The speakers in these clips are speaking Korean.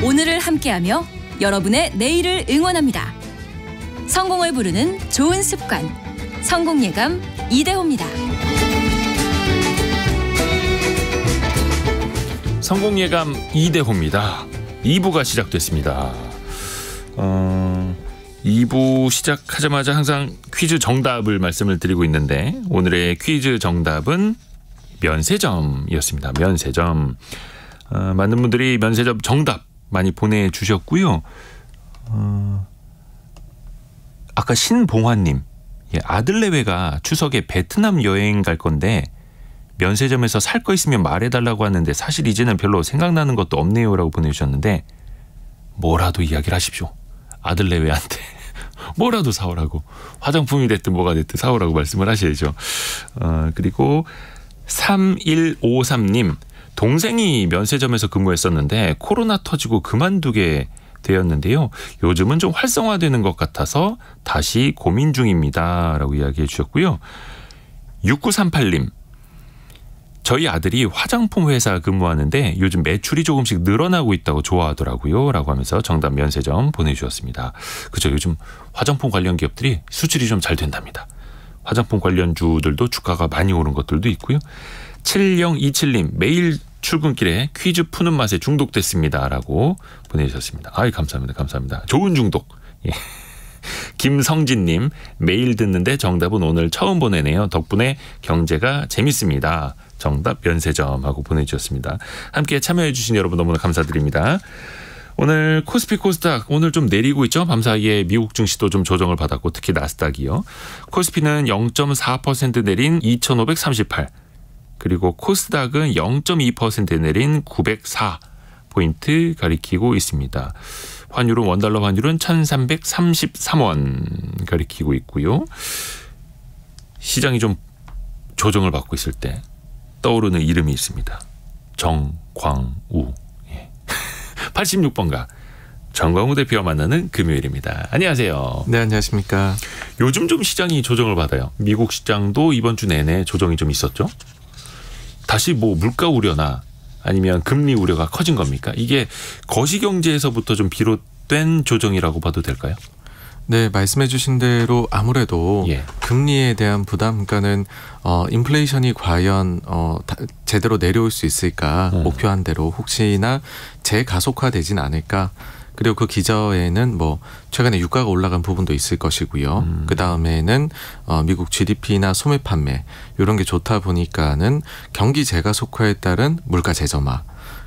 오늘을 함께하며 여러분의 내일을 응원합니다. 성공을 부르는 좋은 습관, 성공 예감 이대호입니다. 성공 예감 이대호입니다. 2부가 시작됐습니다. 어, 2부 시작하자마자 항상 퀴즈 정답을 말씀을 드리고 있는데 오늘의 퀴즈 정답은 면세점이었습니다. 면세점. 어, 많은 분들이 면세점 정답 많이 보내주셨고요. 어, 아까 신봉환님 예, 아들 내외가 추석에 베트남 여행 갈 건데 면세점에서 살 거 있으면 말해달라고 하는데 사실 이제는 별로 생각나는 것도 없네요라고 보내주셨는데 뭐라도 이야기를 하십시오. 아들 내외한테 뭐라도 사오라고 화장품이 됐든 뭐가 됐든 사오라고 말씀을 하셔야죠. 어, 그리고 3153님 동생이 면세점에서 근무했었는데 코로나 터지고 그만두게 되었는데요. 요즘은 좀 활성화되는 것 같아서 다시 고민 중입니다. 라고 이야기해 주셨고요. 6938님. 저희 아들이 화장품 회사 근무하는데 요즘 매출이 조금씩 늘어나고 있다고 좋아하더라고요. 라고 하면서 정답 면세점 보내주셨습니다. 그죠. 요즘 화장품 관련 기업들이 수출이 좀 잘 된답니다. 화장품 관련 주들도 주가가 많이 오른 것들도 있고요. 7027님, 매일 출근길에 퀴즈 푸는 맛에 중독됐습니다라고 보내주셨습니다. 아이 감사합니다. 감사합니다. 좋은 중독. 예. 김성진님 매일 듣는데 정답은 오늘 처음 보내네요. 덕분에 경제가 재밌습니다. 정답 면세점 하고 보내주셨습니다. 함께 참여해주신 여러분 너무나 감사드립니다. 오늘 코스피 코스닥 오늘 좀 내리고 있죠. 밤 사이에 미국 증시도 좀 조정을 받았고 특히 나스닥이요. 코스피는 0.4% 내린 2,538. 그리고 코스닥은 0.2% 내린 904 포인트 가리키고 있습니다. 환율은 원달러 환율은 1333원 가리키고 있고요. 시장이 좀 조정을 받고 있을 때 떠오르는 이름이 있습니다. 정광우. 86번가 정광우 대표와 만나는 금요일입니다. 안녕하세요. 네, 안녕하십니까. 요즘 좀 시장이 조정을 받아요. 미국 시장도 이번 주 내내 조정이 좀 있었죠? 다시 뭐 물가 우려나 아니면 금리 우려가 커진 겁니까? 이게 거시경제에서부터 좀 비롯된 조정이라고 봐도 될까요? 네, 말씀해 주신 대로 아무래도 예. 금리에 대한 부담, 그러니까는 어 인플레이션이 과연 어 제대로 내려올 수 있을까? 음. 목표한 대로 혹시나 재가속화되진 않을까? 그리고 그 기저에는 뭐 최근에 유가가 올라간 부분도 있을 것이고요. 음. 그 다음에는 어, 미국 GDP나 소매 판매 이런 게 좋다 보니까는 경기 재가 속화에 따른 물가 재점화.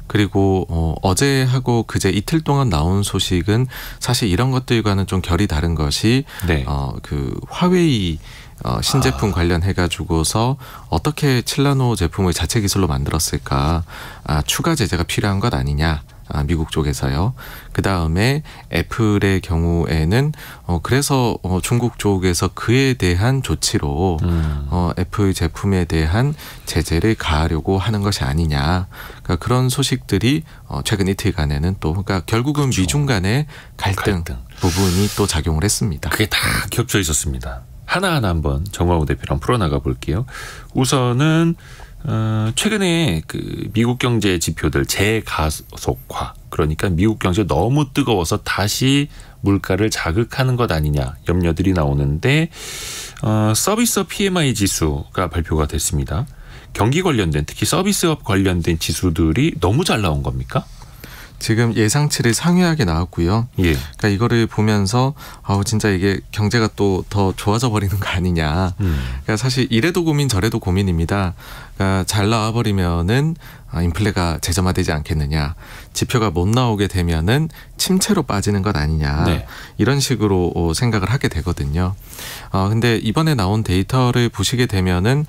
그리고 어, 어제하고 그제 이틀 동안 나온 소식은 사실 이런 것들과는 좀 결이 다른 것이 네. 어, 그 화웨이 어, 신제품 아. 관련해가지고서 어떻게 칠라노 제품을 자체 기술로 만들었을까 아, 추가 제재가 필요한 것 아니냐 아, 미국 쪽에서요. 그 다음에 애플의 경우에는 어, 그래서 어, 중국 쪽에서 그에 대한 조치로 음. 어, 애플 제품에 대한 제재를 가하려고 하는 것이 아니냐. 그러니까 그런 소식들이 어, 최근 이틀간에는 또 그러니까 결국은 그렇죠. 미중 간의 갈등, 갈등 부분이 또 작용을 했습니다. 그게 다 겹쳐 있었습니다. 하나하나 한번 정광우 대표랑 풀어나가 볼게요. 우선은 어, 최근에 그 미국 경제 지표들 재가속화 그러니까 미국 경제 너무 뜨거워서 다시 물가를 자극하는 것 아니냐 염려들이 나오는데 어, 서비스업 PMI 지수가 발표가 됐습니다. 경기 관련된 특히 서비스업 관련된 지수들이 너무 잘 나온 겁니까? 지금 예상치를 상회하게 나왔고요. 예. 그러니까 이거를 보면서 아우 진짜 이게 경제가 또 더 좋아져 버리는 거 아니냐. 음. 그러니까 사실 이래도 고민 저래도 고민입니다. 아, 잘 나와버리면은 아, 인플레가 재점화되지 않겠느냐, 지표가 못 나오게 되면은 침체로 빠지는 것 아니냐 네. 이런 식으로 어, 생각을 하게 되거든요. 어, 근데 이번에 나온 데이터를 보시게 되면은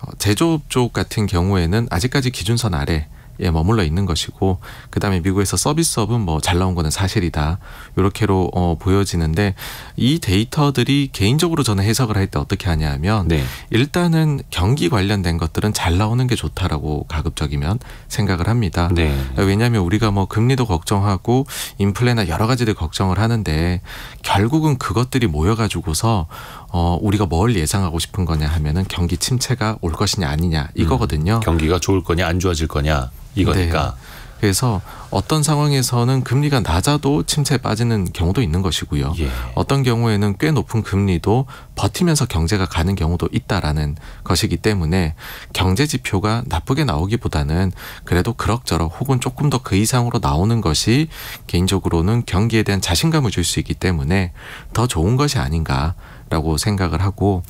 어, 제조업 쪽 같은 경우에는 아직까지 기준선 아래 예, 머물러 있는 것이고 그다음에 미국에서 서비스업은 뭐 잘 나온 거는 사실이다. 요렇게로 어, 보여지는데 이 데이터들이 개인적으로 저는 해석을 할 때 어떻게 하냐면 하 네. 일단은 경기 관련된 것들은 잘 나오는 게 좋다라고 가급적이면 생각을 합니다. 네. 왜냐하면 우리가 뭐 금리도 걱정하고 인플레나 여러 가지를 걱정을 하는데 결국은 그것들이 모여가지고서 어, 우리가 뭘 예상하고 싶은 거냐 하면은 경기 침체가 올 것이냐 아니냐 음. 이거거든요. 음, 경기가 좋을 거냐 안 좋아질 거냐 이거니까. 네. 그래서 어떤 상황에서는 금리가 낮아도 침체에 빠지는 경우도 있는 것이고요. 예. 어떤 경우에는 꽤 높은 금리도 버티면서 경제가 가는 경우도 있다라는 것이기 때문에 경제 지표가 나쁘게 나오기보다는 그래도 그럭저럭 혹은 조금 더 그 이상으로 나오는 것이 개인적으로는 경기에 대한 자신감을 줄 수 있기 때문에 더 좋은 것이 아닌가 라고 생각을 하고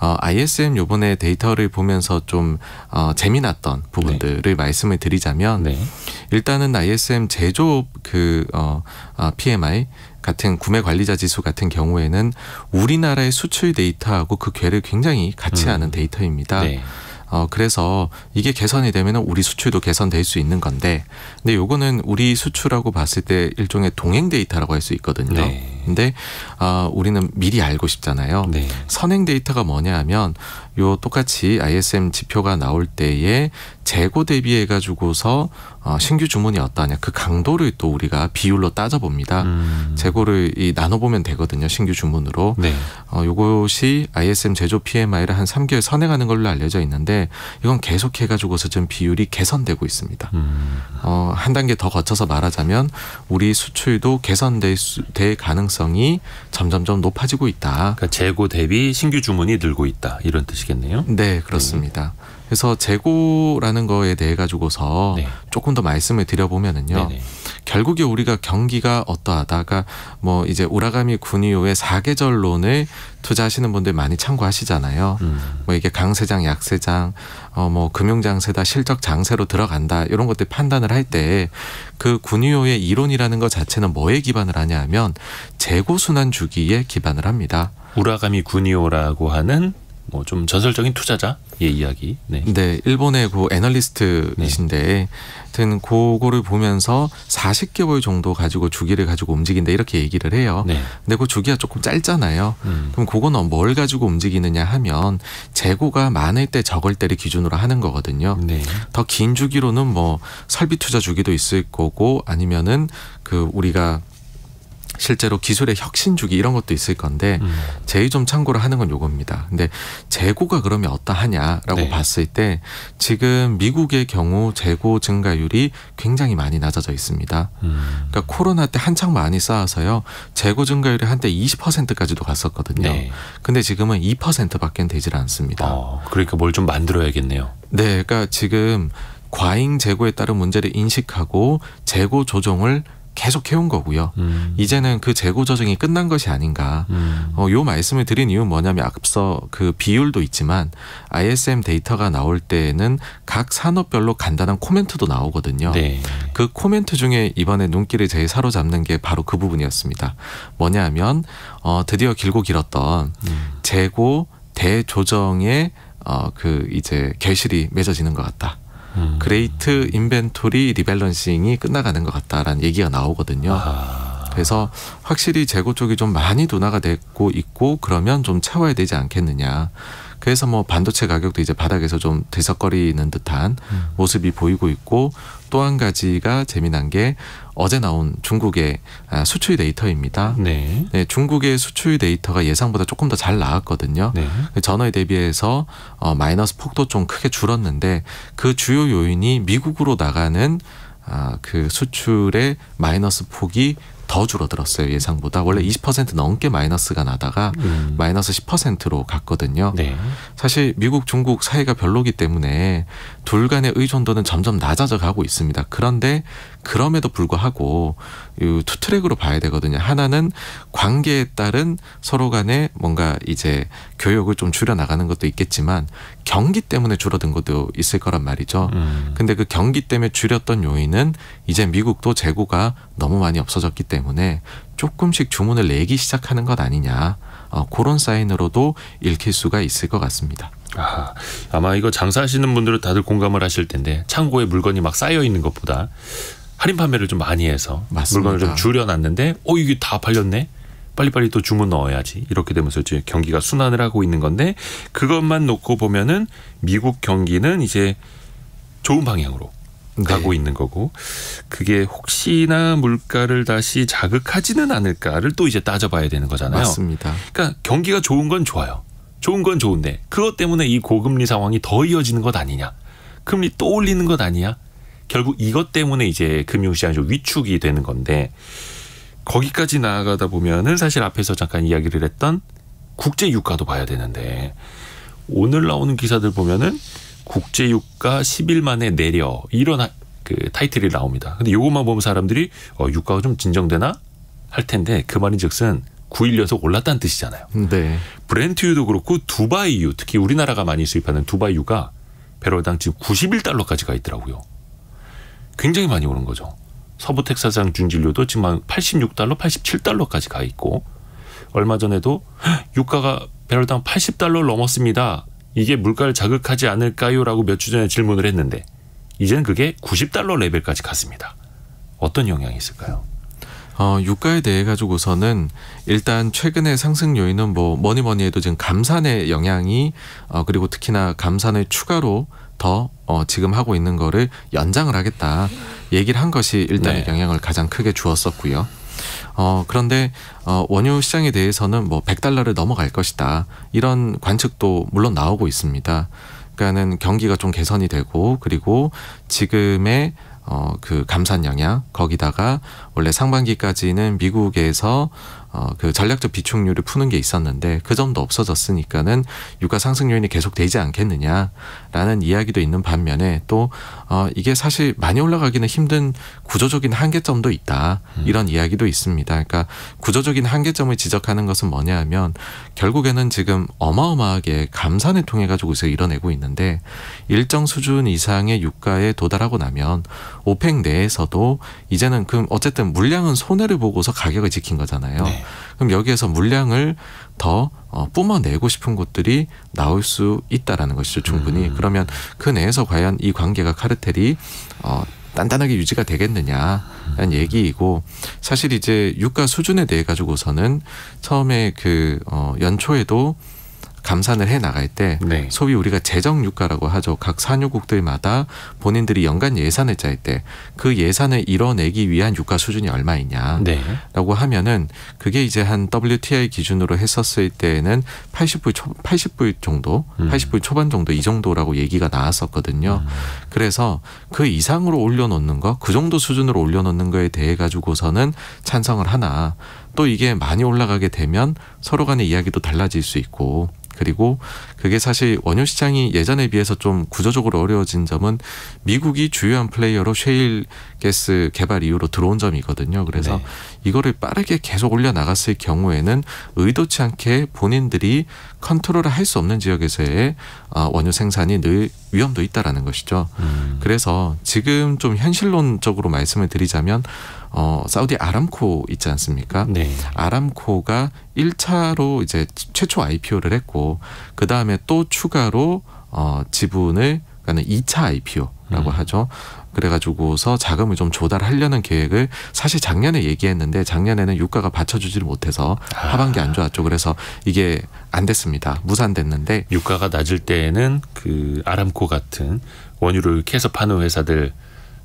어, ISM 요번에 데이터를 보면서 좀 어, 재미났던 부분들을 네. 말씀을 드리자면 네. 일단은 ISM 제조업 그 어, 아, PMI 같은 구매 관리자 지수 같은 경우에는 우리나라의 수출 데이터하고 그괴를 굉장히 같이 음. 하는 데이터입니다. 네. 어, 그래서 이게 개선이 되면 우리 수출도 개선될 수 있는 건데, 근데 요거는 우리 수출하고 봤을 때 일종의 동행 데이터라고 할 수 있거든요. 네. 근데 어, 우리는 미리 알고 싶잖아요. 네. 선행 데이터가 뭐냐 하면 요 똑같이 ISM 지표가 나올 때에 재고 대비해 가지고서 어, 신규 주문이 어떠냐 그 강도를 또 우리가 비율로 따져 봅니다. 음. 재고를 이 나눠 보면 되거든요. 신규 주문으로. 네. 어 요것이 ISM 제조 PMI를 한 3개월 선행하는 걸로 알려져 있는데 이건 계속해 가지고서 좀 비율이 개선되고 있습니다. 음. 어한 단계 더 거쳐서 말하자면 우리 수출도 개선될 수, 될 가능성이 점점점 높아지고 있다. 그러니까 재고 대비 신규 주문이 늘고 있다. 이런 뜻이 것이겠네요. 네, 그렇습니다. 네. 그래서 재고라는 거에 대해 가지고서 네. 조금 더 말씀을 드려보면은요. 네네. 네. 결국에 우리가 경기가 어떠하다가 그러니까 뭐 이제 우라가미 군이오의 사계절론을 투자하시는 분들 많이 참고하시잖아요. 음. 뭐 이게 강세장, 약세장, 어 뭐 금융장세다, 실적 장세로 들어간다 이런 것들 판단을 할 때 그 군이오의 이론이라는 것 자체는 뭐에 기반을 하냐면 재고 순환 주기에 기반을 합니다. 우라가미 군이오라고 하는 뭐좀 전설적인 투자자의 예, 이야기. 네. 네 일본의 그 애널리스트이신데 네. 하여튼 그거를 보면서 40개월 정도 가지고 주기를 가지고 움직인다 이렇게 얘기를 해요. 네. 근데 그 주기가 조금 짧잖아요. 음. 그럼 그거는 뭘 가지고 움직이느냐 하면 재고가 많을 때 적을 때를 기준으로 하는 거거든요. 네. 더 긴 주기로는 뭐 설비 투자 주기도 있을 거고 아니면은 그 우리가 실제로 기술의 혁신 주기 이런 것도 있을 건데 음. 제일 좀 참고를 하는 건 요겁니다. 근데 재고가 그러면 어떠하냐라고 네. 봤을 때 지금 미국의 경우 재고 증가율이 굉장히 많이 낮아져 있습니다. 음. 그러니까 코로나 때 한창 많이 쌓아서요. 재고 증가율이 한때 20%까지도 갔었거든요. 네. 근데 지금은 2%밖에 되질 않습니다. 어, 그러니까 뭘 좀 만들어야겠네요. 네, 그러니까 지금 과잉 재고에 따른 문제를 인식하고 재고 조정을 계속 해온 거고요. 음. 이제는 그 재고 조정이 끝난 것이 아닌가. 음. 어, 요 말씀을 드린 이유는 뭐냐면 앞서 그 비율도 있지만 ISM 데이터가 나올 때에는 각 산업별로 간단한 코멘트도 나오거든요. 네. 그 코멘트 중에 이번에 눈길을 제일 사로잡는 게 바로 그 부분이었습니다. 뭐냐면 어, 드디어 길고 길었던 음. 재고 대조정의 어, 그 이제 결실이 맺어지는 것 같다. 그레이트 인벤토리 리밸런싱이 끝나가는 것 같다라는 얘기가 나오거든요. 아. 그래서 확실히 재고 쪽이 좀 많이 둔화가 됐고 있고 그러면 좀 채워야 되지 않겠느냐. 그래서 뭐 반도체 가격도 이제 바닥에서 좀되석거리는 듯한 음. 모습이 보이고 있고 또 한 가지가 재미난 게 어제 나온 중국의 아, 수출 데이터입니다. 네. 네, 중국의 수출 데이터가 예상보다 조금 더 잘 나왔거든요. 네. 그 전월 대비해서 어, 마이너스 폭도 좀 크게 줄었는데 그 주요 요인이 미국으로 나가는 아, 그 수출의 마이너스 폭이 더 줄어들었어요 예상보다 원래 20% 넘게 마이너스가 나다가 음. 마이너스 10%로 갔거든요. 네. 사실 미국 중국 사이가 별로기 때문에 둘 간의 의존도는 점점 낮아져 가고 있습니다. 그런데 그럼에도 불구하고 이투 트랙으로 봐야 되거든요. 하나는 관계에 따른 서로 간의 뭔가 이제 교역을 좀 줄여 나가는 것도 있겠지만 경기 때문에 줄어든 것도 있을 거란 말이죠. 음. 근데 그 경기 때문에 줄였던 요인은 이제 미국도 재고가 너무 많이 없어졌기 때문에 조금씩 주문을 내기 시작하는 것 아니냐 어, 그런 사인으로도 읽힐 수가 있을 것 같습니다. 아, 아마 이거 장사하시는 분들은 다들 공감을 하실 텐데 창고에 물건이 막 쌓여 있는 것보다 할인 판매를 좀 많이 해서 맞습니다. 물건을 좀 줄여놨는데 어 이게 다 팔렸네 빨리빨리 또 주문 넣어야지 이렇게 되면서 이제 경기가 순환을 하고 있는 건데 그것만 놓고 보면은 미국 경기는 이제 좋은 방향으로 가고 네. 있는 거고 그게 혹시나 물가를 다시 자극하지는 않을까를 또 이제 따져봐야 되는 거잖아요. 맞습니다. 그러니까 경기가 좋은 건 좋아요. 좋은 건 좋은데 그것 때문에 이 고금리 상황이 더 이어지는 것 아니냐. 금리 또 올리는 것 아니냐. 결국 이것 때문에 이제 금융시장이 좀 위축이 되는 건데 거기까지 나아가다 보면은 사실 앞에서 잠깐 이야기를 했던 국제 유가도 봐야 되는데 오늘 나오는 기사들 보면은 국제유가 10일 만에 내려 이런 그 타이틀이 나옵니다. 근데 요것만 보면 사람들이 어, 유가가 좀 진정되나 할 텐데 그 말인즉슨 9일 연속 올랐다는 뜻이잖아요. 네. 브렌트유도 그렇고 두바이유 특히 우리나라가 많이 수입하는 두바이유가 배럴당 지금 91달러까지 가 있더라고요. 굉장히 많이 오른 거죠. 서부 텍사스항 중진료도 지금 한 86달러, 87달러까지 가 있고 얼마 전에도 유가가 배럴당 80달러 넘었습니다. 이게 물가를 자극하지 않을까요라고 몇 주 전에 질문을 했는데 이제는 그게 90달러 레벨까지 갔습니다. 어떤 영향이 있을까요? 어, 유가에 대해 가지고서는 일단 최근의 상승 요인은 뭐 뭐니 뭐니 해도 지금 감산의 영향이 어, 그리고 특히나 감산의 추가로 더 어, 지금 하고 있는 거를 연장을 하겠다 얘기를 한 것이 일단의 네. 영향을 가장 크게 주었었고요. 어, 그런데 어, 원유 시장에 대해서는 뭐 100달러를 넘어갈 것이다. 이런 관측도 물론 나오고 있습니다. 그러니까는 경기가 좀 개선이 되고 그리고 지금의 어, 그 감산 영향 거기다가 원래 상반기까지는 미국에서 어그 전략적 비축률을 푸는 게 있었는데 그 점도 없어졌으니까는 유가 상승 요인이 계속 되지 않겠느냐라는 이야기도 있는 반면에 또어 이게 사실 많이 올라가기는 힘든 구조적인 한계점도 있다 음. 이런 이야기도 있습니다. 그러니까 구조적인 한계점을 지적하는 것은 뭐냐하면 결국에는 지금 어마어마하게 감산을 통해 가지고서 일어내고 있는데 일정 수준 이상의 유가에 도달하고 나면 오펙 내에서도 이제는 그럼 어쨌든 물량은 손해를 보고서 가격을 지킨 거잖아요. 네. 그럼 여기에서 물량을 더 어, 뿜어내고 싶은 곳들이 나올 수 있다라는 것이죠 충분히 음. 그러면 그 내에서 과연 이 관계가 카르텔이 어, 단단하게 유지가 되겠느냐라는 음. 얘기이고 사실 이제 유가 수준에 대해 가지고서는 처음에 그 어, 연초에도 감산을 해 나갈 때 네. 소위 우리가 재정 유가라고 하죠. 각 산유국들마다 본인들이 연간 예산을 짤 때 그 예산을 이뤄내기 위한 유가 수준이 얼마이냐라고 네. 하면은 그게 이제 한 WTI 기준으로 했었을 때는 에 80불 초, 80불 정도, 음. 80불 초반 정도 이 정도라고 얘기가 나왔었거든요. 음. 그래서 그 이상으로 올려놓는 거, 그 정도 수준으로 올려놓는 거에 대해 가지고서는 찬성을 하나. 또 이게 많이 올라가게 되면 서로 간의 이야기도 달라질 수 있고 그리고 그게 사실 원유 시장이 예전에 비해서 좀 구조적으로 어려워진 점은 미국이 주요한 플레이어로 쉐일 가스 개발 이후로 들어온 점이거든요. 그래서 네. 이거를 빠르게 계속 올려 나갔을 경우에는 의도치 않게 본인들이 컨트롤을 할 수 없는 지역에서의 어, 원유 생산이 늘 위험도 있다라는 것이죠. 음. 그래서 지금 좀 현실론적으로 말씀을 드리자면 어, 사우디 아람코 있지 않습니까? 네. 아람코가 1차로 이제 최초 IPO를 했고 그 다음에 또 추가로 어, 지분을 그러니까 2차 IPO라고 음. 하죠. 그래가지고서 자금을 좀 조달하려는 계획을 사실 작년에 얘기했는데 작년에는 유가가 받쳐주지를 못해서 아. 하반기 안 좋았죠. 그래서 이게 안 됐습니다. 무산됐는데 유가가 낮을 때에는 그 아람코 같은 원유를 계속 파는 회사들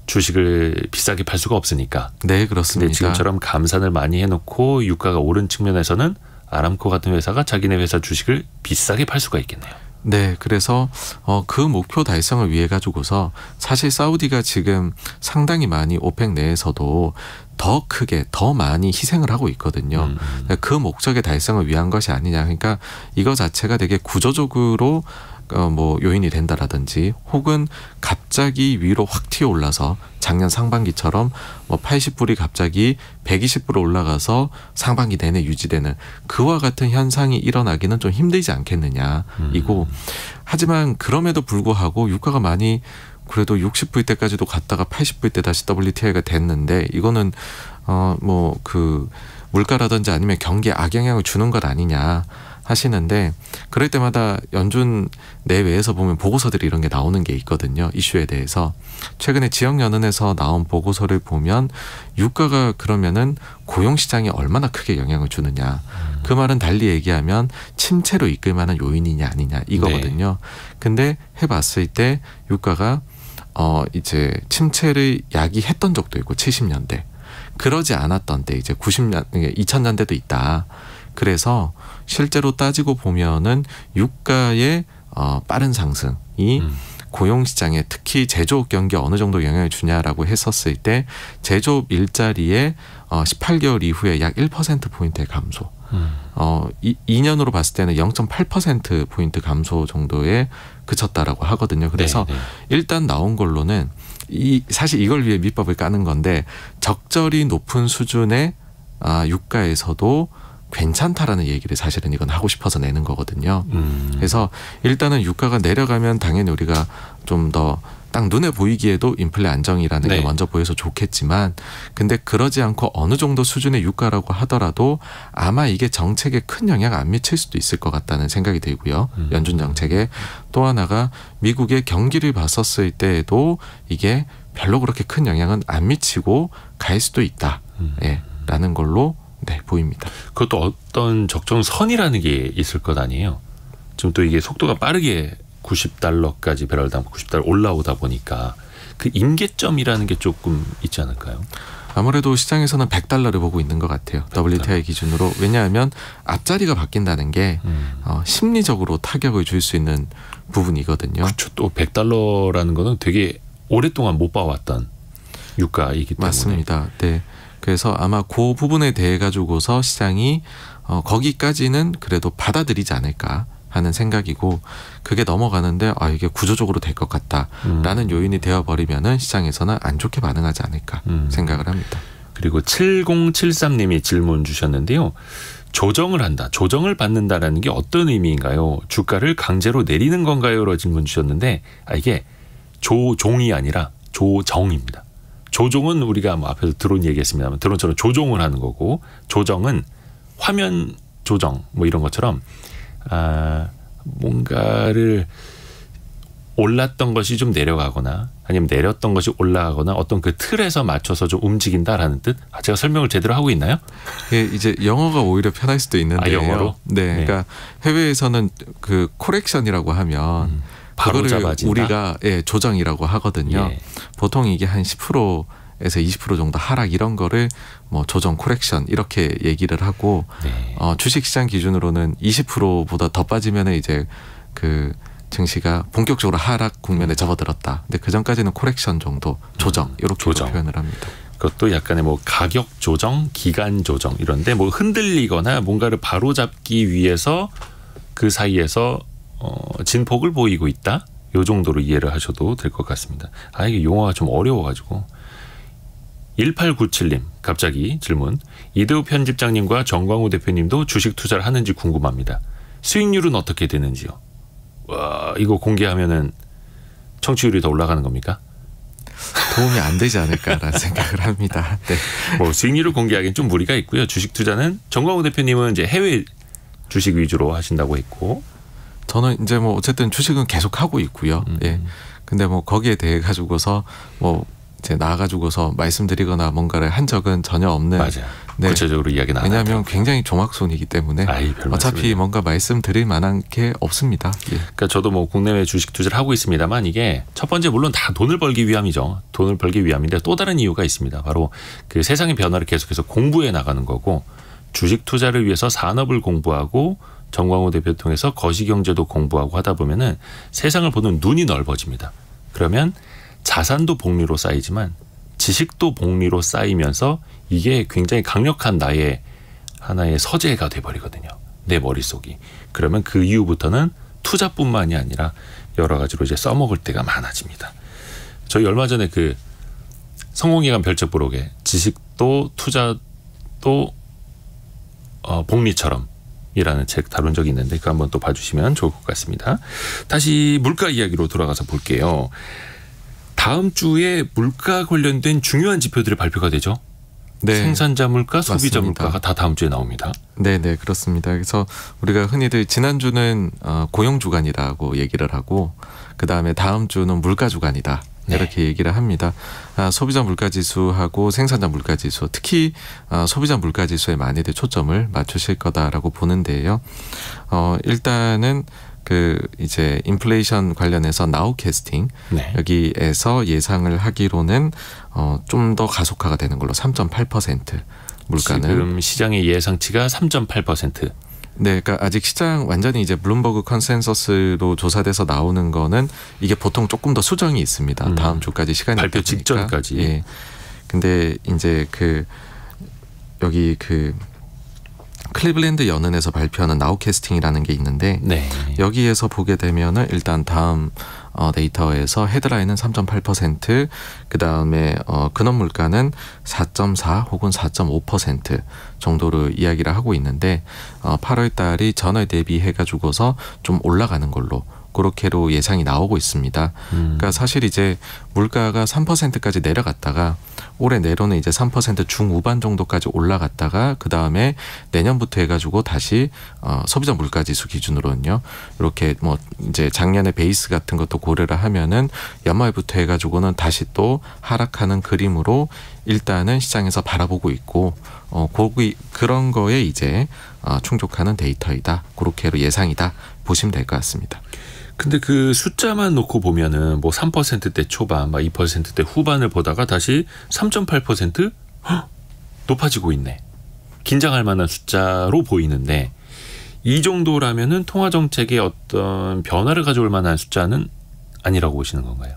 주식을 비싸게 팔 수가 없으니까. 네, 그렇습니다. 근데 지금처럼 감산을 많이 해놓고 유가가 오른 측면에서는 아람코 같은 회사가 자기네 회사 주식을 비싸게 팔 수가 있겠네요. 네, 그래서 어, 그 목표 달성을 위해 가지고서 사실 사우디가 지금 상당히 많이 오펙 내에서도 더 크게 더 많이 희생을 하고 있거든요. 음. 그 목적의 달성을 위한 것이 아니냐. 그러니까 이거 자체가 되게 구조적으로 어, 뭐 요인이 된다라든지 혹은 갑자기 위로 확 튀어 올라서 작년 상반기처럼 뭐 80불이 갑자기 120불로 올라가서 상반기 내내 유지되는 그와 같은 현상이 일어나기는 좀 힘들지 않겠느냐 음. 이고 음. 하지만 그럼에도 불구하고 유가가 많이 그래도 60불 때까지도 갔다가 80불 때 다시 WTI가 됐는데 이거는 어뭐그 물가라든지 아니면 경기 악영향을 주는 것 아니냐. 하시는데 그럴 때마다 연준 내외에서 보면 보고서들이 이런 게 나오는 게 있거든요. 이슈에 대해서 최근에 지역 연은에서 나온 보고서를 보면 유가가 그러면은 고용 시장에 얼마나 크게 영향을 주느냐. 음. 그 말은 달리 얘기하면 침체로 이끌 만한 요인이냐 아니냐 이거거든요. 네. 근데 해 봤을 때 유가가 어 이제 침체를 야기했던 적도 있고 70년대 그러지 않았던 때 이제 90년 2000년대도 있다. 그래서 실제로 따지고 보면은 유가의 어, 빠른 상승이 음. 고용 시장에 특히 제조업 경기에 어느 정도 영향을 주냐라고 했었을 때 제조업 일자리에어 18개월 이후에 약 1% 포인트의 감소. 음. 어 이, 2년으로 봤을 때는 0.8% 포인트 감소 정도에 그쳤다라고 하거든요. 그래서 네네. 네. 일단 나온 걸로는 이 사실 이걸 위해 밑밥을 까는 건데 적절히 높은 수준의 아 유가에서도 괜찮다라는 얘기를 사실은 이건 하고 싶어서 내는 거거든요. 음. 그래서 일단은 유가가 내려가면 당연히 우리가 좀 더 딱 눈에 보이기에도 인플레 안정이라는 네. 게 먼저 보여서 좋겠지만 근데 그러지 않고 어느 정도 수준의 유가라고 하더라도 아마 이게 정책에 큰 영향 안 미칠 수도 있을 것 같다는 생각이 들고요. 음. 연준 정책에 또 하나가 미국의 경기를 봤었을 때에도 이게 별로 그렇게 큰 영향은 안 미치고 갈 수도 있다. 음. 예. 라는 걸로 네, 보입니다. 그것도 어떤 적정 선이라는 게 있을 것 아니에요. 지금 또 이게 속도가 빠르게 90달러까지 배럴당 90달러 올라오다 보니까 그 임계점이라는 게 조금 있지 않을까요? 아무래도 시장에서는 100달러를 보고 있는 것 같아요. 100달러. WTI 기준으로 왜냐하면 앞자리가 바뀐다는 게 음. 어, 심리적으로 타격을 줄 수 있는 부분이거든요. 그렇죠. 또 100달러라는 거는 되게 오랫동안 못 봐왔던 유가이기 때문에 맞습니다. 네. 그래서 아마 그 부분에 대해 가지고서 시장이 어, 거기까지는 그래도 받아들이지 않을까 하는 생각이고 그게 넘어가는데 아 이게 구조적으로 될 것 같다라는 음. 요인이 되어버리면은 시장에서는 안 좋게 반응하지 않을까 음. 생각을 합니다. 그리고 7073님이 질문 주셨는데요. 조정을 한다, 조정을 받는다라는 게 어떤 의미인가요? 주가를 강제로 내리는 건가요?로 질문 주셨는데 아, 이게 조종이 아니라 조정입니다. 조종은 우리가 뭐 앞에서 드론 얘기했습니다만 드론처럼 조종을 하는 거고 조정은 화면 조정 뭐 이런 것처럼 아 뭔가를 올랐던 것이 좀 내려가거나 아니면 내렸던 것이 올라가거나 어떤 그 틀에서 맞춰서 좀 움직인다라는 뜻? 아, 제가 설명을 제대로 하고 있나요? 예, 이제 영어가 오히려 편할 수도 있는데요. 아, 영어로? 네, 네, 그러니까 해외에서는 그 코렉션이라고 하면 음. 그거를 우리가 예, 조정이라고 하거든요. 예. 보통 이게 한10% 에서 20% 정도 하락 이런 거를 뭐 조정 코렉션 이렇게 얘기를 하고 네. 어 주식 시장 기준으로는 20%보다 더 빠지면은 이제 그 증시가 본격적으로 하락 국면에 접어들었다. 근데 그 전까지는 코렉션 정도 조정 음, 이렇게 조정. 표현을 합니다. 그것도 약간의 뭐 가격 조정, 기간 조정 이런데 뭐 흔들리거나 뭔가를 바로잡기 위해서 그 사이에서 어, 진폭을 보이고 있다. 요 정도로 이해를 하셔도 될 것 같습니다. 아 이게 용어가 좀 어려워가지고 1897님 갑자기 질문 이대호 편집장님과 정광우 대표님도 주식 투자를 하는지 궁금합니다. 수익률은 어떻게 되는지요? 와 이거 공개하면은 청취율이 더 올라가는 겁니까? 도움이 안 되지 않을까라는 생각을 합니다. 네. 뭐 수익률을 공개하기엔 좀 무리가 있고요. 주식 투자는 정광우 대표님은 이제 해외 주식 위주로 하신다고 했고 저는 이제 뭐 어쨌든 주식은 계속 하고 있고요. 음. 예. 근데 뭐 거기에 대해 가지고서 뭐 이제 나가지고서 말씀드리거나 뭔가를 한 적은 전혀 없는 맞아. 네. 구체적으로 이야기 나 왜냐하면 굉장히 종합손이기 때문에 아이, 어차피 말씀이 뭔가 말씀드릴 만한 게 없습니다. 예. 그러니까 저도 뭐 국내외 주식 투자를 하고 있습니다만 이게 첫 번째 물론 다 돈을 벌기 위함이죠. 돈을 벌기 위함인데 또 다른 이유가 있습니다. 바로 그 세상의 변화를 계속해서 공부해 나가는 거고 주식 투자를 위해서 산업을 공부하고 정광호 대표 통해서 거시경제도 공부하고 하다 보면은 세상을 보는 눈이 넓어집니다. 그러면 자산도 복리로 쌓이지만 지식도 복리로 쌓이면서 이게 굉장히 강력한 나의 하나의 서재가 돼버리거든요. 내 머릿속이. 그러면 그 이후부터는 투자뿐만이 아니라 여러 가지로 이제 써먹을 때가 많아집니다. 저희 얼마 전에 그 성공기관 별책 부록에 지식도 투자도 어, 복리처럼 이라는 책 다룬 적이 있는데 그 한번 또 봐주시면 좋을 것 같습니다. 다시 물가 이야기로 돌아가서 볼게요. 다음 주에 물가 관련된 중요한 지표들이 발표가 되죠. 네. 생산자 물가, 소비자 맞습니다. 물가가 다 다음 주에 나옵니다. 네, 네, 그렇습니다. 그래서 우리가 흔히들 지난주는 어, 고용 주간이라고 얘기를 하고 그다음에 다음 주는 물가 주간이다. 네. 이렇게 얘기를 합니다. 아, 소비자 물가지수하고 생산자 물가지수 특히 아, 소비자 물가지수에 많이들 초점을 맞추실 거다라고 보는데요. 어, 일단은 그 이제 인플레이션 관련해서 나우 캐스팅 네. 여기에서 예상을 하기로는 어, 좀 더 가속화가 되는 걸로 3.8% 물가는 지금 시장의 예상치가 3.8%. 네, 그러니까 아직 시장 완전히 이제 블룸버그 컨센서스로 조사돼서 나오는 거는 이게 보통 조금 더 수정이 있습니다. 음. 다음 주까지 시간이 발표 직전까지. 예. 근데 이제 그 여기 그 클리블랜드 연은에서 발표하는 나우캐스팅이라는 게 있는데 네. 여기에서 보게 되면은 일단 다음 어, 데이터에서 헤드라인은 3.8%, 그 다음에 어, 근원 물가는 4.4 혹은 4.5% 정도로 이야기를 하고 있는데 어, 8월 달이 전월 대비해가지고서 좀 올라가는 걸로 그렇게로 예상이 나오고 있습니다. 음. 그러니까 사실 이제 물가가 3%까지 내려갔다가 올해 내로는 이제 3% 중후반 정도까지 올라갔다가 그 다음에 내년부터 해가지고 다시 어, 소비자 물가지수 기준으로는요. 이렇게 뭐 이제 작년에 베이스 같은 것도 고려를 하면은 연말부터 해가지고는 다시 또 하락하는 그림으로 일단은 시장에서 바라보고 있고 어, 고기 그런 거에 이제 어, 충족하는 데이터이다. 그렇게 로 예상이다 보시면 될 것 같습니다. 근데 그 숫자만 놓고 보면은 뭐 3%대 초반, 막 2%대 후반을 보다가 다시 3.8% 헉, 높아지고 있네. 긴장할 만한 숫자로 보이는데 이 정도라면은 통화 정책의 어떤 변화를 가져올 만한 숫자는 아니라고 보시는 건가요?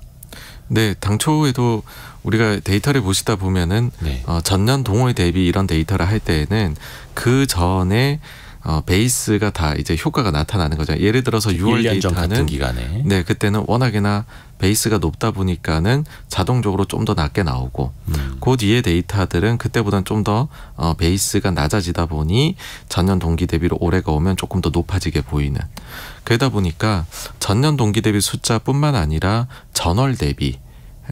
네, 당초에도 우리가 데이터를 보시다 보면은 네. 어, 전년 동월 대비 이런 데이터를 할 때에는 그 전에 어, 베이스가 다 이제 효과가 나타나는 거죠. 예를 들어서 6월 데이터는 기간에. 네 그때는 워낙에나 베이스가 높다 보니까는 자동적으로 좀 더 낮게 나오고 음. 그 뒤에 데이터들은 그때보다는 좀더 어, 베이스가 낮아지다 보니 전년 동기 대비로 올해가 오면 조금 더 높아지게 보이는 그러다 보니까 전년 동기 대비 숫자뿐만 아니라 전월 대비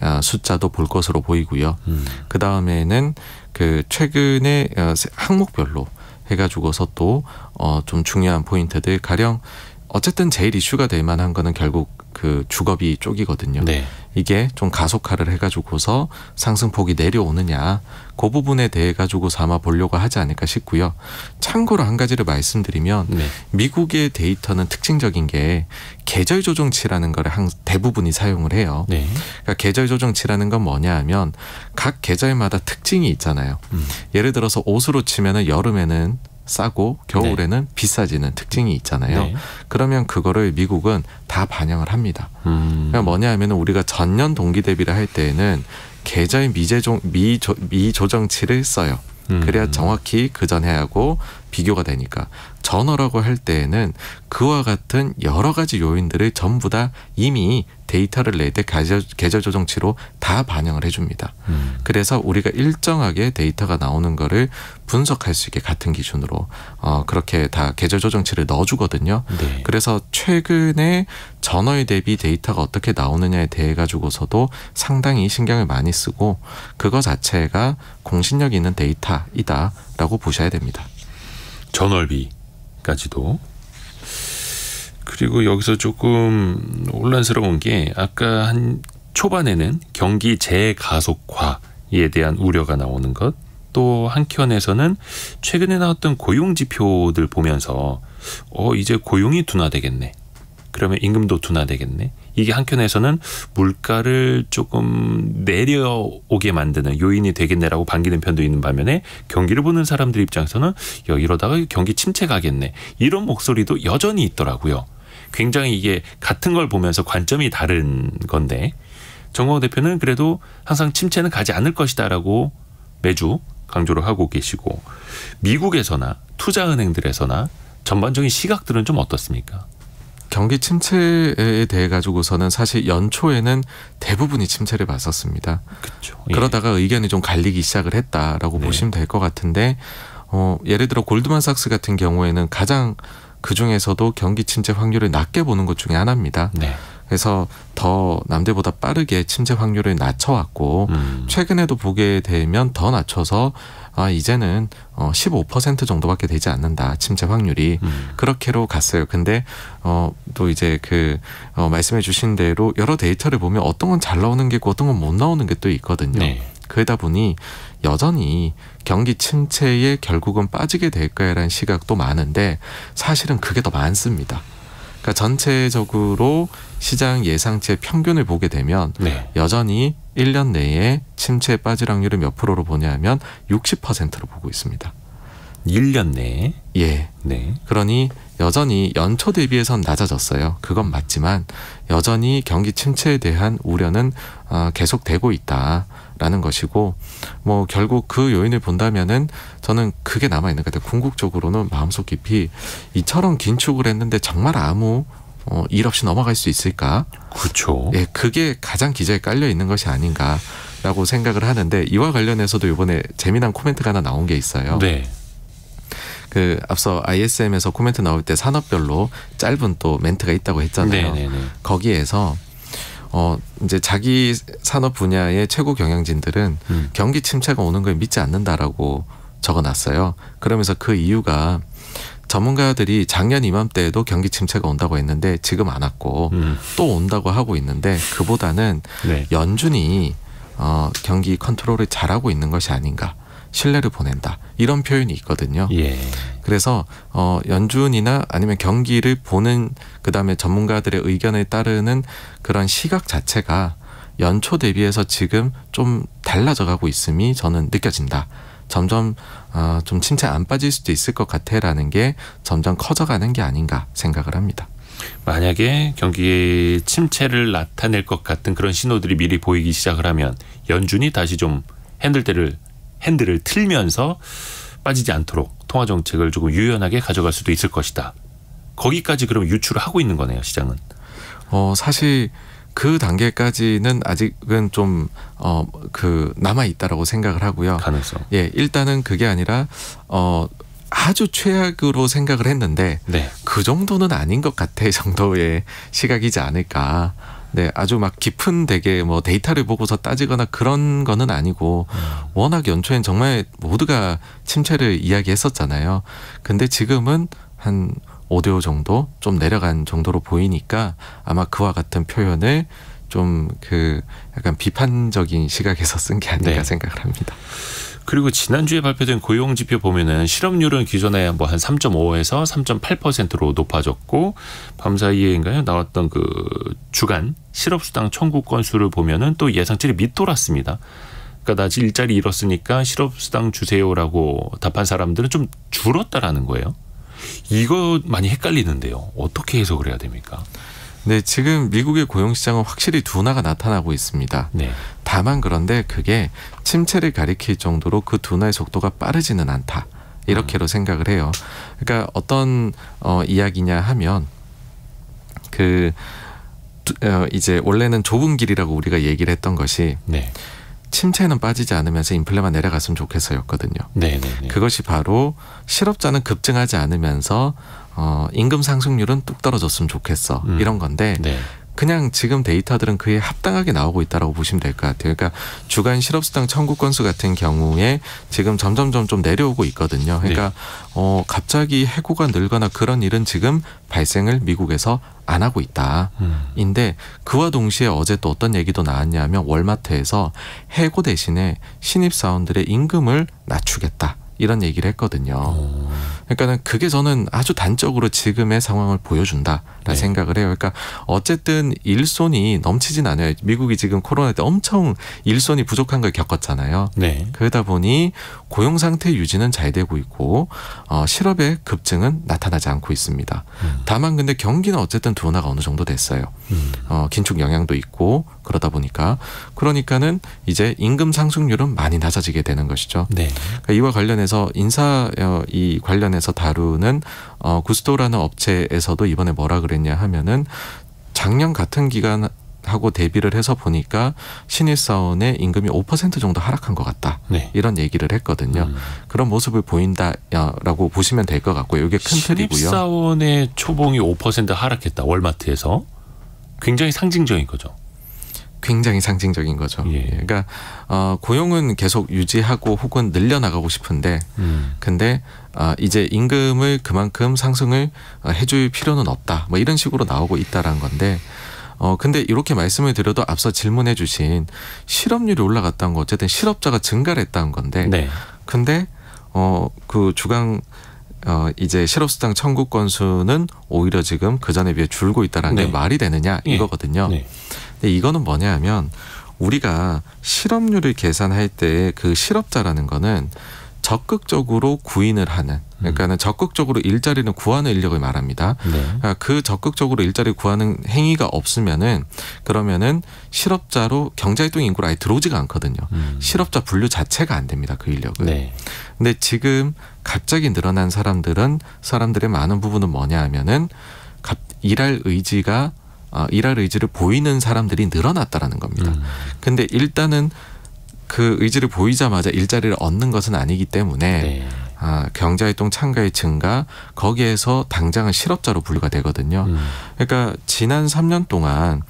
어, 숫자도 볼 것으로 보이고요. 음. 그 다음에는 그 최근에 어, 항목별로 해가지고서 또어좀 중요한 포인트들 가령 어쨌든 제일 이슈가 될 만한 거는 결국 그 주거비 쪽이거든요. 네. 이게 좀 가속화를 해가지고서 상승폭이 내려오느냐 그 부분에 대해 가지고 삼아 보려고 하지 않을까 싶고요. 참고로 한 가지를 말씀드리면 네. 미국의 데이터는 특징적인 게 계절 조정치라는 걸 대부분이 사용을 해요. 네. 그러니까 계절 조정치라는 건 뭐냐 하면 각 계절마다 특징이 있잖아요. 음. 예를 들어서 옷으로 치면은 여름에는 싸고 겨울에는 네. 비싸지는 특징이 있잖아요. 네. 그러면 그거를 미국은 다 반영을 합니다. 음. 그러니까 뭐냐 하면 우리가 전년 동기 대비를 할 때에는 계좌의 미제종 미조, 미조정치를 써요. 그래야 음. 정확히 그 전해하고 비교가 되니까 전어라고 할 때에는 그와 같은 여러 가지 요인들을 전부 다 이미 데이터를 낼 때 계절 조정치로 다 반영을 해줍니다. 음. 그래서 우리가 일정하게 데이터가 나오는 거를 분석할 수 있게 같은 기준으로 어, 그렇게 다 계절 조정치를 넣어주거든요. 네. 그래서 최근에 전월 어 대비 데이터가 어떻게 나오느냐에 대해 가지고서도 상당히 신경을 많이 쓰고 그거 자체가 공신력 있는 데이터이다라고 보셔야 됩니다. 전월비까지도 그리고 여기서 조금 혼란스러운 게 아까 한 초반에는 경기 재가속화에 대한 우려가 나오는 것 또 한켠에서는 최근에 나왔던 고용 지표들 보면서 어 이제 고용이 둔화되겠네 그러면 임금도 둔화되겠네 이게 한켠에서는 물가를 조금 내려오게 만드는 요인이 되겠네라고 반기는 편도 있는 반면에 경기를 보는 사람들 입장에서는 야, 이러다가 경기 침체가겠네 이런 목소리도 여전히 있더라고요. 굉장히 이게 같은 걸 보면서 관점이 다른 건데 정광 대표는 그래도 항상 침체는 가지 않을 것이다라고 매주 강조를 하고 계시고 미국에서나 투자은행들에서나 전반적인 시각들은 좀 어떻습니까? 경기 침체에 대해 가지고서는 사실 연초에는 대부분이 침체를 봤었습니다 그렇죠. 예. 그러다가 의견이 좀 갈리기 시작을 했다라고 네. 보시면 될 것 같은데 어, 예를 들어 골드만삭스 같은 경우에는 가장 그 중에서도 경기 침체 확률을 낮게 보는 것 중에 하나입니다. 네. 그래서 더 남들보다 빠르게 침체 확률을 낮춰왔고 음. 최근에도 보게 되면 더 낮춰서 아 이제는 어15% 정도밖에 되지 않는다 침체 확률이 음. 그렇게로 갔어요. 근데 어또 이제 그 어, 말씀해 주신 대로 여러 데이터를 보면 어떤 건 잘 나오는 게 있고 어떤 건 못 나오는 게 또 있거든요. 네. 그러다 보니 여전히 경기 침체에 결국은 빠지게 될 거야라는 시각도 많은데 사실은 그게 더 많습니다. 그러니까 전체적으로 시장 예상치의 평균을 보게 되면 네. 여전히 1년 내에 침체 빠질 확률을 몇 프로로 보냐면 60%로 보고 있습니다. 1년 내에? 예. 네. 그러니 여전히 연초 대비해선 낮아졌어요. 그건 맞지만 여전히 경기 침체에 대한 우려는 어, 계속되고 있다라는 것이고 뭐 결국 그 요인을 본다면은 저는 그게 남아 있는 것 같아요. 궁극적으로는 마음속 깊이 이처럼 긴축을 했는데 정말 아무 어, 일 없이 넘어갈 수 있을까? 그렇죠. 예, 그게 가장 기자에 깔려 있는 것이 아닌가라고 생각을 하는데 이와 관련해서도 이번에 재미난 코멘트가 하나 나온 게 있어요. 네. 그 앞서 ISM에서 코멘트 나올 때 산업별로 짧은 또 멘트가 있다고 했잖아요. 네네네. 네, 네. 거기에서 어 이제 자기 산업 분야의 최고 경영진들은 음. 경기 침체가 오는 걸 믿지 않는다라고 적어놨어요. 그러면서 그 이유가 전문가들이 작년 이맘때에도 경기 침체가 온다고 했는데 지금 안 왔고 음. 또 온다고 하고 있는데 그보다는 네. 연준이 어, 경기 컨트롤을 잘하고 있는 것이 아닌가. 신뢰를 보낸다 이런 표현이 있거든요. 예. 그래서 어 연준이나 아니면 경기를 보는 그 다음에 전문가들의 의견에 따르는 그런 시각 자체가 연초 대비해서 지금 좀 달라져가고 있음이 저는 느껴진다. 점점 어, 좀 침체 안 빠질 수도 있을 것 같아라는 게 점점 커져가는 게 아닌가 생각을 합니다. 만약에 경기의 침체를 나타낼 것 같은 그런 신호들이 미리 보이기 시작을 하면 연준이 다시 좀 핸들대를 핸들을 틀면서 빠지지 않도록 통화 정책을 조금 유연하게 가져갈 수도 있을 것이다. 거기까지 그럼 유출을 하고 있는 거네요, 시장은. 어, 사실 그 단계까지는 아직은 좀어그 남아 있다라고 생각을 하고요. 가능성. 예, 일단은 그게 아니라 어 아주 최악으로 생각을 했는데 네. 그 정도는 아닌 것 같아 정도의 시각이지 않을까. 네, 아주 막 깊은 되게 뭐 데이터를 보고서 따지거나 그런 거는 아니고 음. 워낙 연초엔 정말 모두가 침체를 이야기했었잖아요. 근데 지금은 한 5대5 정도 좀 내려간 정도로 보이니까 아마 그와 같은 표현을 좀 그 약간 비판적인 시각에서 쓴 게 아닌가 네. 생각을 합니다. 그리고 지난주에 발표된 고용 지표 보면은 실업률은 기존에 뭐 한 3.5에서 3.8%로 높아졌고 밤사이에인가요 나왔던 그 주간 실업수당 청구 건수를 보면은 또 예상치를 밑돌았습니다. 그러니까 나 일자리 잃었으니까 실업수당 주세요라고 답한 사람들은 좀 줄었다라는 거예요. 이거 많이 헷갈리는데요. 어떻게 해석을 해야 됩니까? 네, 지금 미국의 고용 시장은 확실히 둔화가 나타나고 있습니다. 네. 다만 그런데 그게 침체를 가리킬 정도로 그 둔화의 속도가 빠르지는 않다. 이렇게로 음. 생각을 해요. 그러니까 어떤 어 이야기냐 하면 그 어, 이제 원래는 좁은 길이라고 우리가 얘기를 했던 것이 네. 침체는 빠지지 않으면서 인플레만 내려갔으면 좋겠어였거든요. 네 그것이 바로 실업자는 급증하지 않으면서 어, 임금 상승률은 뚝 떨어졌으면 좋겠어 음. 이런 건데 네. 그냥 지금 데이터들은 그에 합당하게 나오고 있다라고 보시면 될 것 같아요. 그러니까 주간 실업수당 청구 건수 같은 경우에 지금 점점 점점 내려오고 있거든요. 그러니까 네. 어 갑자기 해고가 늘거나 그런 일은 지금 발생을 미국에서 안 하고 있다. 인데 음. 그와 동시에 어제 또 어떤 얘기도 나왔냐면 월마트에서 해고 대신에 신입 사원들의 임금을 낮추겠다. 이런 얘기를 했거든요. 그러니까는 그게 저는 아주 단적으로 지금의 상황을 보여준다라 네. 생각을 해요. 그러니까 어쨌든 일손이 넘치진 않아요. 미국이 지금 코로나 때 엄청 일손이 부족한 걸 겪었잖아요. 네. 그러다 보니 고용 상태 유지는 잘 되고 있고 어, 실업의 급증은 나타나지 않고 있습니다. 음. 다만 근데 경기는 어쨌든 둔화가 어느 정도 됐어요. 음. 어, 긴축 영향도 있고 그러다 보니까 그러니까는 이제 임금 상승률은 많이 낮아지게 되는 것이죠. 네. 그러니까 이와 관련해서 인사 어, 이 관련해서 다루는 어 구스토라는 업체에서도 이번에 뭐라 그랬냐 하면은 작년 같은 기간 하고 대비를 해서 보니까 신입사원의 임금이 5% 정도 하락한 것 같다. 네. 이런 얘기를 했거든요. 음. 그런 모습을 보인다라고 어, 보시면 될 것 같고요. 이게 큰 신입사원의 틀이고요. 신입사원의 초봉이 5% 하락했다. 월마트에서. 굉장히 상징적인 거죠. 굉장히 상징적인 거죠. 예. 예. 그러니까 어, 고용은 계속 유지하고 혹은 늘려나가고 싶은데, 음. 근데 어, 이제 임금을 그만큼 상승을 어, 해줄 필요는 없다. 뭐 이런 식으로 나오고 있다라는 건데, 어, 근데 이렇게 말씀을 드려도 앞서 질문해주신 실업률이 올라갔다는 거 어쨌든 실업자가 증가를 했다는 건데, 네. 근데 어, 그 주강 어, 이제 실업수당 청구 건수는 오히려 지금 그 전에 비해 줄고 있다라는 네. 게 말이 되느냐 예. 이거거든요. 네. 네. 근데 이거는 뭐냐 하면 우리가 실업률을 계산할 때 그 실업자라는 거는 적극적으로 구인을 하는 그러니까는 음. 적극적으로 일자리를 구하는 인력을 말합니다. 네. 그러니까 그 적극적으로 일자리 를 구하는 행위가 없으면은 그러면은 실업자로 경제활동 인구로 아예 들어오지가 않거든요. 음. 실업자 분류 자체가 안 됩니다. 그 인력은. 네. 근데 지금 갑자기 늘어난 사람들은 사람들의 많은 부분은 뭐냐 하면은 일할 의지가 어, 일할 의지를 보이는 사람들이 늘어났다라는 겁니다. 음. 근데 일단은 그 의지를 보이자마자 일자리를 얻는 것은 아니기 때문에 네. 아, 경제활동 참가의 증가 거기에서 당장은 실업자로 분류가 되거든요. 음. 그러니까 지난 3년 동안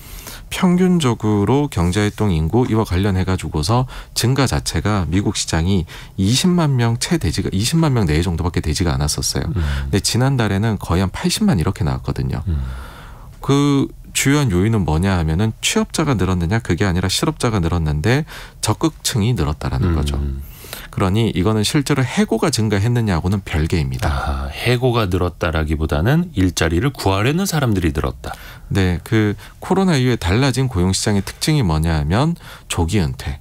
평균적으로 경제활동 인구 이와 관련해 가지고서 증가 자체가 미국 시장이 20만 명채 되지가 20만 명 내외 정도밖에 되지가 않았었어요. 음. 근데 지난달에는 거의 한 80만 이렇게 나왔거든요. 음. 그 주요한 요인은 뭐냐 하면은 취업자가 늘었느냐 그게 아니라 실업자가 늘었는데 적극층이 늘었다라는 음. 거죠. 그러니 이거는 실제로 해고가 증가했느냐고는 별개입니다. 아, 해고가 늘었다라기보다는 일자리를 구하려는 사람들이 늘었다. 네, 그 코로나 이후에 달라진 고용 시장의 특징이 뭐냐 하면 조기 은퇴,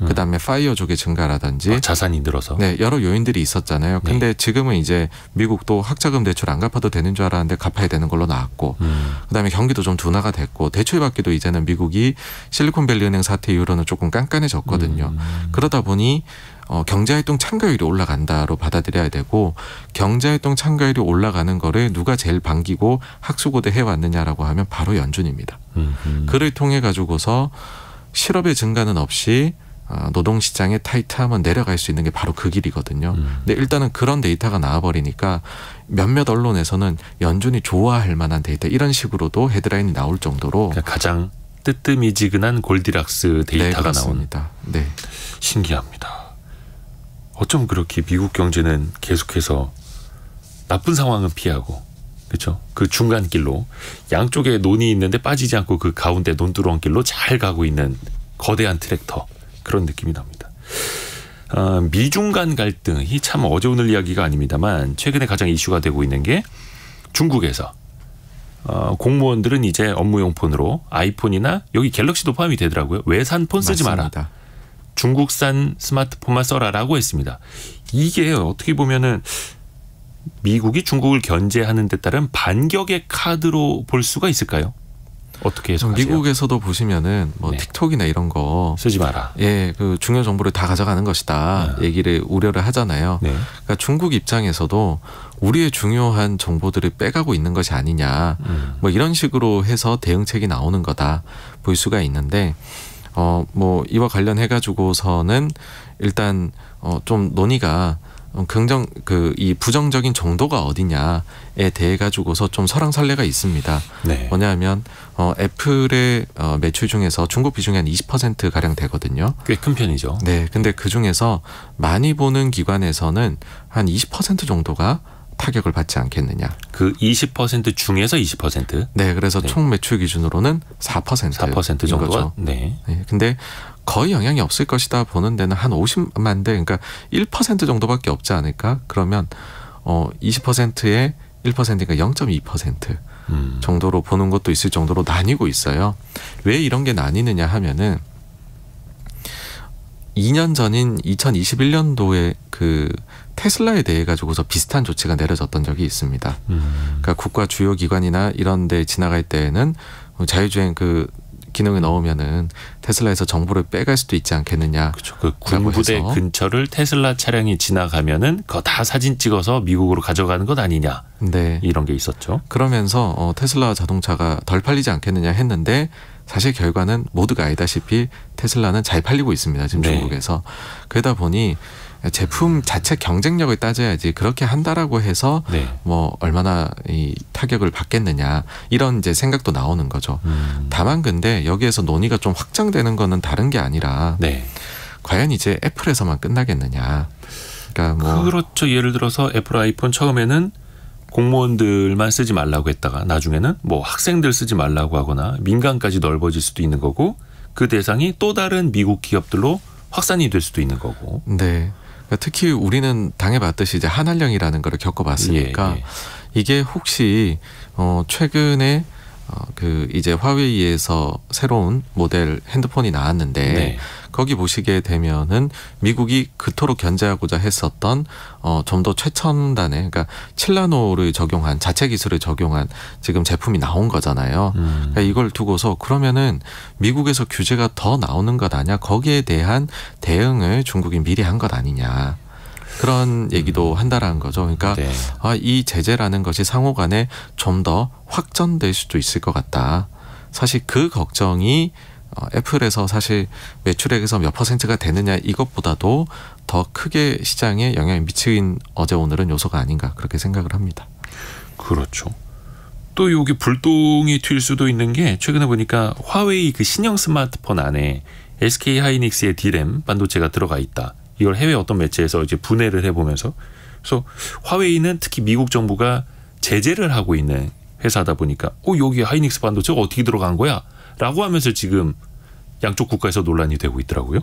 음. 그다음에 파이어 족의 증가라든지 아, 자산이 늘어서 네 여러 요인들이 있었잖아요. 근데 네. 지금은 이제 미국도 학자금 대출 안 갚아도 되는 줄 알았는데 갚아야 되는 걸로 나왔고 음. 그다음에 경기도 좀 둔화가 됐고 대출 받기도 이제는 미국이 실리콘밸리 은행 사태 이후로는 조금 깐깐해졌거든요. 음. 그러다 보니 어, 경제활동 참가율이 올라간다로 받아들여야 되고 경제활동 참가율이 올라가는 거를 누가 제일 반기고 학수고대 해왔느냐라고 하면 바로 연준입니다. 음흠. 그를 통해 가지고서 실업의 증가는 없이 아, 노동 시장의 타이트함은 내려갈 수 있는 게 바로 그 길이거든요. 음. 근데 일단은 그런 데이터가 나와버리니까 몇몇 언론에서는 연준이 좋아할 만한 데이터 이런 식으로도 헤드라인이 나올 정도로 그러니까 가장 뜨뜨미지근한 골디락스 네, 데이터가 네, 나옵니다. 네, 신기합니다. 어쩜 그렇게 미국 경제는 계속해서 나쁜 상황은 피하고 그렇죠? 그 중간 길로 양쪽에 논이 있는데 빠지지 않고 그 가운데 논두렁 길로 잘 가고 있는 거대한 트랙터. 그런 느낌이 납니다. 아, 미중 간 갈등이 참 어제 오늘 이야기가 아닙니다만 최근에 가장 이슈가 되고 있는 게 중국에서 어, 공무원들은 이제 업무용 폰으로 아이폰이나 여기 갤럭시도 포함이 되더라고요. 외산 폰 쓰지 맞습니다. 중국산 스마트폰만 써라라고 했습니다. 이게 어떻게 보면은 미국이 중국을 견제하는 데 따른 반격의 카드로 볼 수가 있을까요? 어떻게 해서 미국에서도 보시면은 뭐 네. 틱톡이나 이런 거 쓰지 마라. 예, 그 중요 정보를 다 가져가는 것이다. 아. 얘기를 우려를 하잖아요. 네. 그러니까 중국 입장에서도 우리의 중요한 정보들을 빼가고 있는 것이 아니냐. 음. 뭐 이런 식으로 해서 대응책이 나오는 거다 볼 수가 있는데 어 뭐 이와 관련해 가지고서는 일단 어좀 논의가 어, 긍정 그이 부정적인 정도가 어디냐에 대해 가지고서 좀 설랑설래가 있습니다. 네. 뭐냐면 어 애플의 어 매출 중에서 중국 비중이 한 20% 가량 되거든요. 꽤 큰 편이죠. 네. 근데 그 중에서 많이 보는 기관에서는 한 20% 정도가 타격을 받지 않겠느냐. 그 20% 중에서 20%? 네, 그래서 네. 총 매출 기준으로는 4% 4%정도죠 네. 네. 근데 거의 영향이 없을 것이다 보는 데는 한 50만 대, 그러니까 1% 정도밖에 없지 않을까? 그러면 어 20%에 1%니까 0.2% 음. 정도로 보는 것도 있을 정도로 나뉘고 있어요. 왜 이런 게 나뉘느냐 하면은 2년 전인 2021년도에 그 테슬라에 대해 가지고서 비슷한 조치가 내려졌던 적이 있습니다. 음. 그러니까 국가 주요 기관이나 이런 데 지나갈 때에는 자율주행 그 기능을 넣으면은 테슬라에서 정보를 빼갈 수도 있지 않겠느냐. 그렇죠. 그 군부대 해서. 근처를 테슬라 차량이 지나가면은 그거 다 사진 찍어서 미국으로 가져가는 것 아니냐. 네. 이런 게 있었죠. 그러면서 어, 테슬라 자동차가 덜 팔리지 않겠느냐 했는데 사실 결과는 모두가 알다시피 테슬라는 잘 팔리고 있습니다. 지금 네. 중국에서. 그러다 보니 제품 자체 경쟁력을 따져야지 그렇게 한다라고 해서 네. 뭐 얼마나 이 타격을 받겠느냐 이런 이제 생각도 나오는 거죠. 음. 다만 근데 여기에서 논의가 좀 확장되는 거는 다른 게 아니라 네. 과연 이제 애플에서만 끝나겠느냐. 그러니까 뭐 그렇죠. 예를 들어서 애플 아이폰 처음에는 공무원들만 쓰지 말라고 했다가 나중에는 뭐 학생들 쓰지 말라고 하거나 민간까지 넓어질 수도 있는 거고 그 대상이 또 다른 미국 기업들로 확산이 될 수도 있는 거고. 네. 그러니까 특히 우리는 당해봤듯이 이제 한한령이라는 걸 겪어봤으니까 예, 예. 이게 혹시 어 최근에 어그 이제 화웨이에서 새로운 모델 핸드폰이 나왔는데 네. 거기 보시게 되면은 미국이 그토록 견제하고자 했었던 어, 좀 더 최첨단의 그러니까 칠라노를 적용한 자체 기술을 적용한 지금 제품이 나온 거잖아요. 음. 그러니까 이걸 두고서 그러면은 미국에서 규제가 더 나오는 것 아니야? 거기에 대한 대응을 중국이 미리 한 것 아니냐? 그런 음. 얘기도 음. 한다라는 거죠. 그러니까 네. 아, 이 제재라는 것이 상호간에 좀 더 확전될 수도 있을 것 같다. 사실 그 걱정이 어, 애플에서 사실 매출액에서 몇 퍼센트가 되느냐 이것보다도 더 크게 시장에 영향을미치는 어제 오늘은 요소가 아닌가 그렇게 생각을 합니다. 그렇죠. 또 여기 불똥이 튈 수도 있는 게 최근에 보니까 화웨이 그 신형 스마트폰 안에 SK 하이닉스의 디램 반도체가 들어가 있다. 이걸 해외 어떤 매체에서 이제 분해를 해보면서 그래서 화웨이는 특히 미국 정부가 제재를 하고 있는 회사다 보니까 어 여기 하이닉스 반도체가 어떻게 들어간 거야? 라고 하면서 지금 양쪽 국가에서 논란이 되고 있더라고요.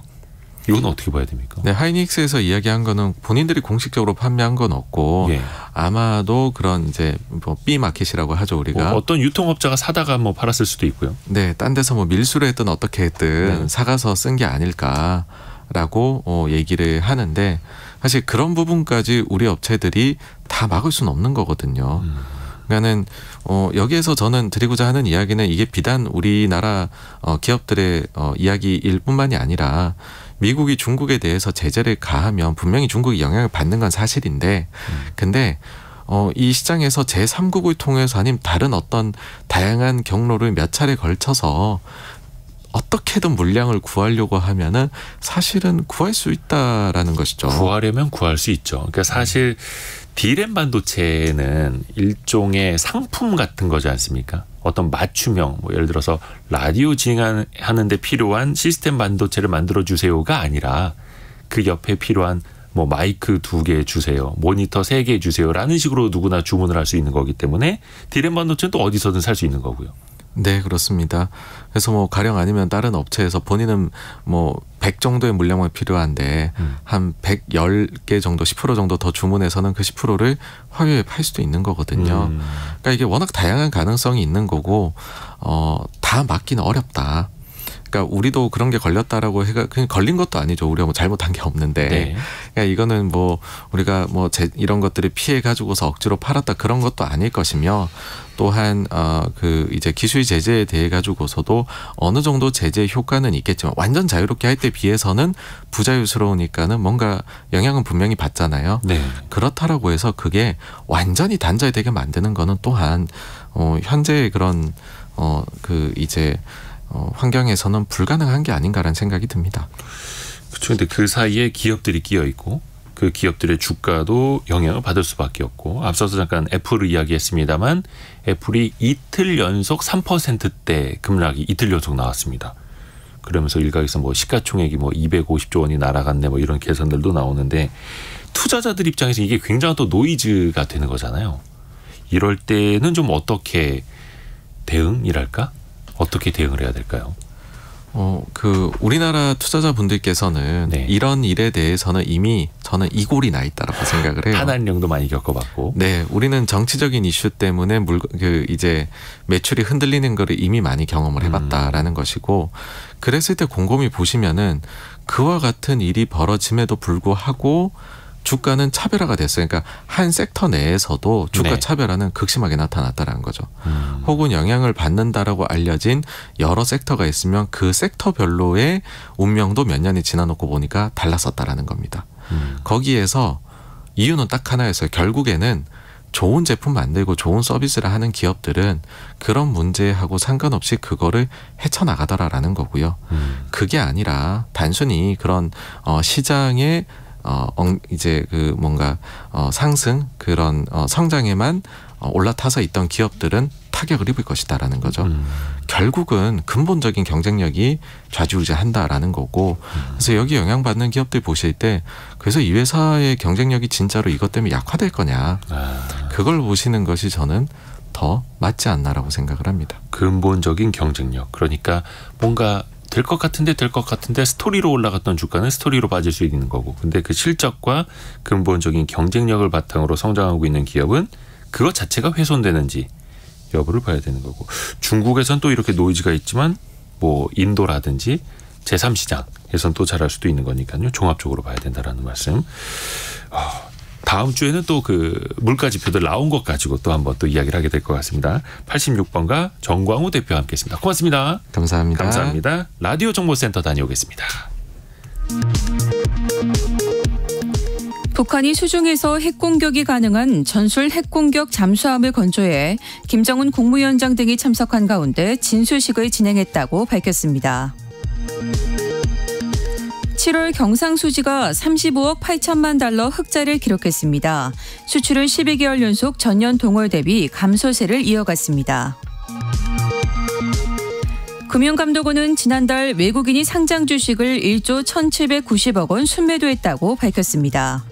이건 어떻게 봐야 됩니까? 네, 하이닉스에서 이야기한 거는 본인들이 공식적으로 판매한 건 없고 예. 아마도 그런 이제 뭐 B 마켓이라고 하죠 우리가 뭐 어떤 유통업자가 사다가 뭐 팔았을 수도 있고요. 네, 딴 데서 뭐 밀수를 했든 어떻게 했든 네. 사가서 쓴 게 아닐까라고 어, 얘기를 하는데 사실 그런 부분까지 우리 업체들이 다 막을 수는 없는 거거든요. 음. 그러니까는 어 여기에서 저는 드리고자 하는 이야기는 이게 비단 우리나라 어 기업들의 어 이야기일 뿐만이 아니라 미국이 중국에 대해서 제재를 가하면 분명히 중국이 영향을 받는 건 사실인데 음. 근데 어, 이 시장에서 제3국을 통해서 아니면 다른 어떤 다양한 경로를 몇 차례 걸쳐서 어떻게든 물량을 구하려고 하면은 사실은 구할 수 있다라는 것이죠. 구하려면 구할 수 있죠. 그러니까 사실 음. 디램 반도체는 일종의 상품 같은 거지 않습니까? 어떤 맞춤형, 뭐 예를 들어서 라디오 진행하는데 필요한 시스템 반도체를 만들어 주세요가 아니라 그 옆에 필요한 뭐 마이크 두 개 주세요, 모니터 세 개 주세요라는 식으로 누구나 주문을 할 수 있는 거기 때문에 디램 반도체는 또 어디서든 살 수 있는 거고요. 네, 그렇습니다. 그래서 뭐 가령 아니면 다른 업체에서 본인은 뭐100 정도의 물량만 필요한데 음. 한 110개 정도 10% 정도 더 주문해서는 그 10%를 화요에 팔 수도 있는 거거든요. 음. 그러니까 이게 워낙 다양한 가능성이 있는 거고 어다 막기는 어렵다. 그러니까 우리도 그런 게 걸렸다라고 해가 그냥 걸린 것도 아니죠. 우리가 뭐 잘못한 게 없는데. 네. 그러니까 이거는 뭐 우리가 뭐 이런 것들을 피해 가지고서 억지로 팔았다 그런 것도 아닐 것이며 또한 어, 그 이제 기술 제재에 대해 가지고서도 어느 정도 제재 효과는 있겠지만 완전 자유롭게 할 때 비해서는 부자유스러우니까는 뭔가 영향은 분명히 받잖아요. 네. 그렇다라고 해서 그게 완전히 단절되게 만드는 거는 또한 어, 현재의 그런 어, 그 이제 어, 환경에서는 불가능한 게 아닌가라는 생각이 듭니다. 그렇죠. 근데 그 사이에 기업들이 끼어 있고 그 기업들의 주가도 영향을 받을 수밖에 없고 앞서서 잠깐 애플을 이야기했습니다만 애플이 이틀 연속 3%대 급락이 이틀 연속 나왔습니다. 그러면서 일각에서 뭐 시가총액이 뭐 250조 원이 날아갔네 뭐 이런 계산들도 나오는데 투자자들 입장에서 이게 굉장히 또 노이즈가 되는 거잖아요. 이럴 때는 좀 어떻게 대응이랄까? 어떻게 대응을 해야 될까요? 어, 그 우리나라 투자자분들께서는 네. 이런 일에 대해서는 이미 저는 이골이 나 있다라고 생각을 해요. 탄환령도 많이 겪어봤고. 네, 우리는 정치적인 이슈 때문에 물, 그 이제 매출이 흔들리는 거를 이미 많이 경험을 음. 해봤다라는 음. 것이고, 그랬을 때 곰곰이 보시면은 그와 같은 일이 벌어짐에도 불구하고 주가는 차별화가 됐어요. 그러니까 한 섹터 내에서도 주가 네. 차별화는 극심하게 나타났다는 라 거죠. 음. 혹은 영향을 받는다라고 알려진 여러 섹터가 있으면 그 섹터별로의 운명도 몇 년이 지나놓고 보니까 달랐었다라는 겁니다. 음. 거기에서 이유는 딱 하나였어요. 결국에는 좋은 제품 만들고 좋은 서비스를 하는 기업들은 그런 문제하고 상관없이 그거를 헤쳐나가더라라는 거고요. 음. 그게 아니라 단순히 그런 어, 시장의 어, 이제 그 뭔가 어, 상승 그런 어, 성장에만 어, 올라타서 있던 기업들은 타격을 입을 것이다라는 거죠. 음. 결국은 근본적인 경쟁력이 좌지우지한다라는 거고 음. 그래서 여기 영향받는 기업들 보실 때 그래서 이 회사의 경쟁력이 진짜로 이것 때문에 약화될 거냐 아. 그걸 보시는 것이 저는 더 맞지 않나라고 생각을 합니다. 근본적인 경쟁력 그러니까 뭔가 될것 같은데 될 것 같은데 스토리로 올라갔던 주가는 스토리로 빠질 수 있는 거고 근데 그 실적과 근본적인 경쟁력을 바탕으로 성장하고 있는 기업은 그것 자체가 훼손되는지 여부를 봐야 되는 거고 중국에선 또 이렇게 노이즈가 있지만 뭐 인도라든지 제3시장에선 또 잘할 수도 있는 거니까요 종합적으로 봐야 된다라는 말씀 어, 다음 주에는 또 그 물가 지표들 나온 것 가지고 또 한번 또 이야기를 하게 될 것 같습니다. 86번가 정광우 대표와 함께했습니다. 고맙습니다. 감사합니다. 감사합니다. 라디오 정보센터 다녀오겠습니다. 북한이 수중에서 핵공격이 가능한 전술 핵공격 잠수함을 건조해 김정은 국무위원장 등이 참석한 가운데 진수식을 진행했다고 밝혔습니다. 7월 경상수지가 35억 8천만 달러 흑자를 기록했습니다. 수출은 12개월 연속 전년 동월 대비 감소세를 이어갔습니다. 금융감독원은 지난달 외국인이 상장 주식을 1조 1,790억 원 순매도했다고 밝혔습니다.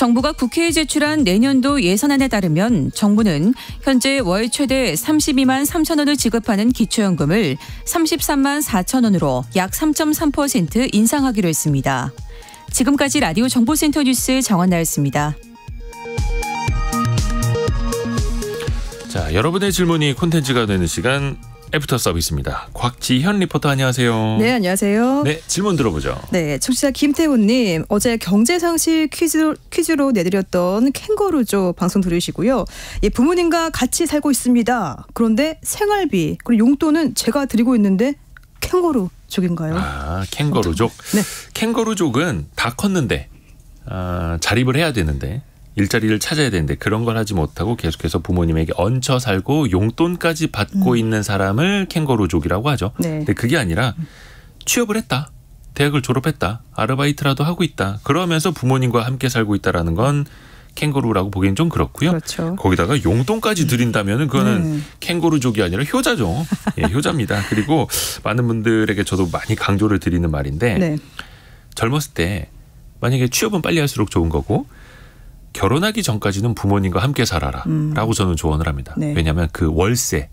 정부가 국회에 제출한 내년도 예산안에 따르면 정부는 현재 월 최대 32만 3천 원을 지급하는 기초연금을 33만 4천 원으로 약 3.3% 인상하기로 했습니다. 지금까지 라디오 정보센터 뉴스 정원나였습니다. 자, 여러분의 질문이 콘텐츠가 되는 시간 애프터 서비스입니다. 곽지현 리포터 안녕하세요. 네, 안녕하세요. 네, 질문 들어보죠. 네, 청취자 김태훈님 어제 경제 상식 퀴즈 퀴즈로 내드렸던 캥거루조 방송 들으시고요. 예, 부모님과 같이 살고 있습니다. 그런데 생활비 그리고 용돈은 제가 드리고 있는데 캥거루족인가요? 아, 캥거루족. 네. 캥거루족은 다 컸는데 아, 자립을 해야 되는데 일자리를 찾아야 되는데 그런 걸 하지 못하고 계속해서 부모님에게 얹혀 살고 용돈까지 받고 음. 있는 사람을 캥거루족이라고 하죠. 네. 근데 그게 아니라 음. 취업을 했다. 대학을 졸업했다. 아르바이트라도 하고 있다. 그러면서 부모님과 함께 살고 있다라는 건 캥거루라고 보기엔 좀 그렇고요. 그렇죠. 거기다가 용돈까지 음. 드린다면 그거는 음. 네. 캥거루족이 아니라 효자죠. 예, 효자입니다. 그리고 많은 분들에게 저도 많이 강조를 드리는 말인데 네. 젊었을 때 만약에 취업은 빨리 할수록 좋은 거고 결혼하기 전까지는 부모님과 함께 살아라라고 음. 저는 조언을 합니다. 네. 왜냐하면 그 월세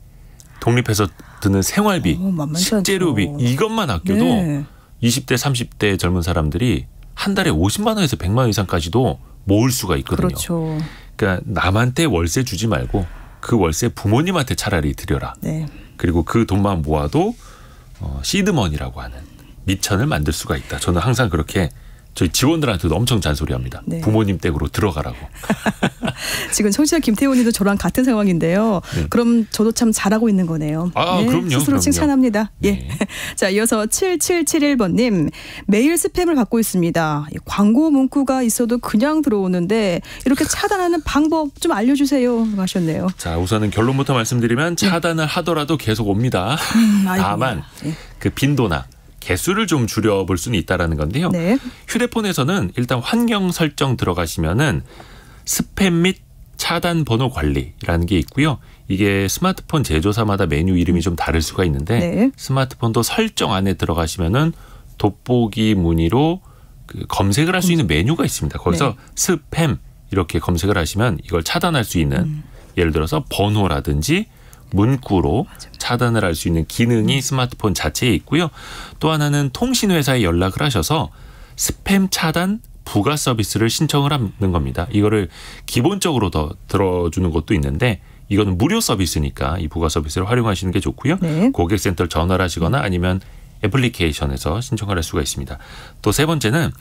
독립해서 드는 생활비, 오, 어, 식재료비 이것만 아껴도 네. 20대 30대 젊은 사람들이 한 달에 50만 원에서 100만 원 이상까지도 모을 수가 있거든요. 그렇죠. 그러니까 남한테 월세 주지 말고 그 월세 부모님한테 차라리 드려라. 네. 그리고 그 돈만 모아도 어, 시드머니라고 하는 밑천을 만들 수가 있다. 저는 항상 그렇게 저희 직원들한테도 엄청 잔소리합니다. 네. 부모님 댁으로 들어가라고. 지금 청취자 김태훈이도 저랑 같은 상황인데요. 네. 그럼 저도 참 잘하고 있는 거네요. 아, 네, 그럼요. 스스로 그럼요. 칭찬합니다. 예. 네. 자, 이어서 7771번님. 매일 스팸을 받고 있습니다. 광고 문구가 있어도 그냥 들어오는데 이렇게 차단하는 방법 좀 알려주세요. 하셨네요. 자, 우선은 결론부터 말씀드리면 네. 차단을 하더라도 계속 옵니다. 음, 다만 예. 그 빈도나 개수를 좀 줄여볼 수는 있다라는 건데요. 네. 휴대폰에서는 일단 환경 설정 들어가시면은 스팸 및 차단 번호 관리라는 게 있고요. 이게 스마트폰 제조사마다 메뉴 이름이 좀 다를 수가 있는데 네. 스마트폰도 설정 안에 들어가시면은 돋보기 무늬로 그 검색을 할 수 있는 메뉴가 있습니다. 거기서 네. 스팸 이렇게 검색을 하시면 이걸 차단할 수 있는 음. 예를 들어서 번호라든지 문구로 차단을 할 수 있는 기능이 음. 스마트폰 자체에 있고요. 또 하나는 통신회사에 연락을 하셔서 스팸 차단 부가 서비스를 신청을 하는 겁니다. 이거를 기본적으로 더 들어주는 것도 있는데 이거는 무료 서비스니까 이 부가 서비스를 활용하시는 게 좋고요. 네. 고객센터를 전화를 하시거나 아니면 애플리케이션에서 신청을 할 수가 있습니다. 또 세 번째는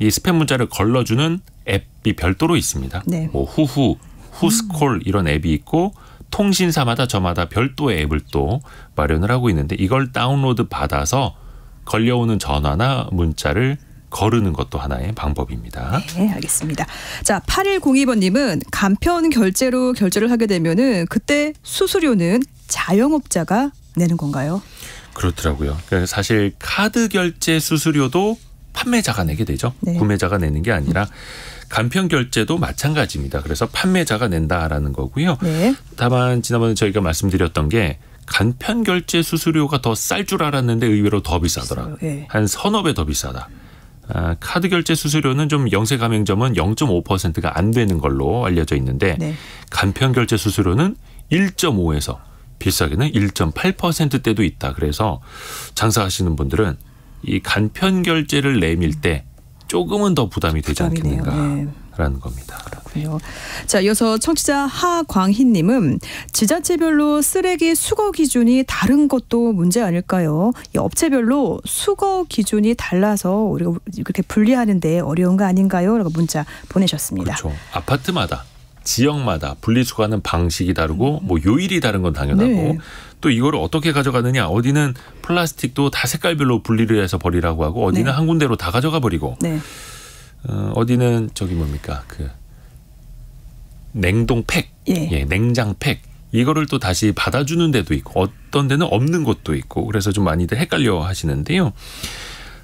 이 스팸 문자를 걸러주는 앱이 별도로 있습니다. 네. 뭐 후후, 후스콜 음. 이런 앱이 있고 통신사마다 저마다 별도의 앱을 또 마련을 하고 있는데 이걸 다운로드 받아서 걸려오는 전화나 문자를 거르는 것도 하나의 방법입니다. 네, 알겠습니다. 자, 8102번님은 간편 결제로 결제를 하게 되면은 그때 수수료는 자영업자가 내는 건가요? 그렇더라고요. 그러니까 사실 카드 결제 수수료도 판매자가 내게 되죠. 네. 구매자가 내는 게 아니라 음. 간편 결제도 마찬가지입니다. 그래서 판매자가 낸다라는 거고요. 네. 다만 지난번에 저희가 말씀드렸던 게 간편 결제 수수료가 더 쌀 줄 알았는데 의외로 더 비싸더라. 네. 한 서너 배 더 비싸다. 아, 카드 결제 수수료는 좀 영세 가맹점은 0.5%가 안 되는 걸로 알려져 있는데 네. 간편 결제 수수료는 1.5에서 비싸게는 1.8%대도 있다. 그래서 장사하시는 분들은 이 간편 결제를 내밀 때 조금은 더 부담이 되지 부담이네요. 않겠는가라는 네. 겁니다. 그렇군요. 자, 이어서 청취자 하광희님은 지자체별로 쓰레기 수거 기준이 다른 것도 문제 아닐까요? 이 업체별로 수거 기준이 달라서 우리가 그렇게 분리하는데 어려운 거 아닌가요? 라고 문자 보내셨습니다. 그렇죠. 아파트마다 지역마다 분리수거하는 방식이 다르고 음. 뭐 요일이 다른 건 당연하고 네. 또 이거를 어떻게 가져가느냐 어디는 플라스틱도 다 색깔별로 분리를 해서 버리라고 하고 어디는 네. 한 군데로 다 가져가 버리고 네. 어, 어디는 저기 뭡니까 그 냉동팩 예, 예 냉장팩 이거를 또 다시 받아주는 데도 있고 어떤 데는 없는 곳도 있고 그래서 좀 많이들 헷갈려 하시는데요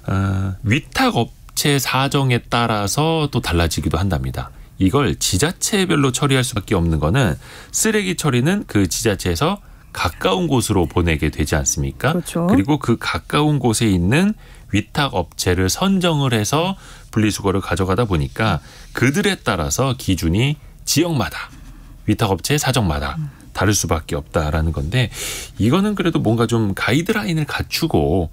어, 위탁 업체 사정에 따라서 또 달라지기도 한답니다. 이걸 지자체별로 처리할 수밖에 없는 거는 쓰레기 처리는 그 지자체에서 가까운 곳으로 보내게 되지 않습니까? 그렇죠. 그리고 그 가까운 곳에 있는 위탁 업체를 선정을 해서 분리수거를 가져가다 보니까 그들에 따라서 기준이 지역마다 위탁 업체의 사정마다 다를 수밖에 없다라는 건데 이거는 그래도 뭔가 좀 가이드라인을 갖추고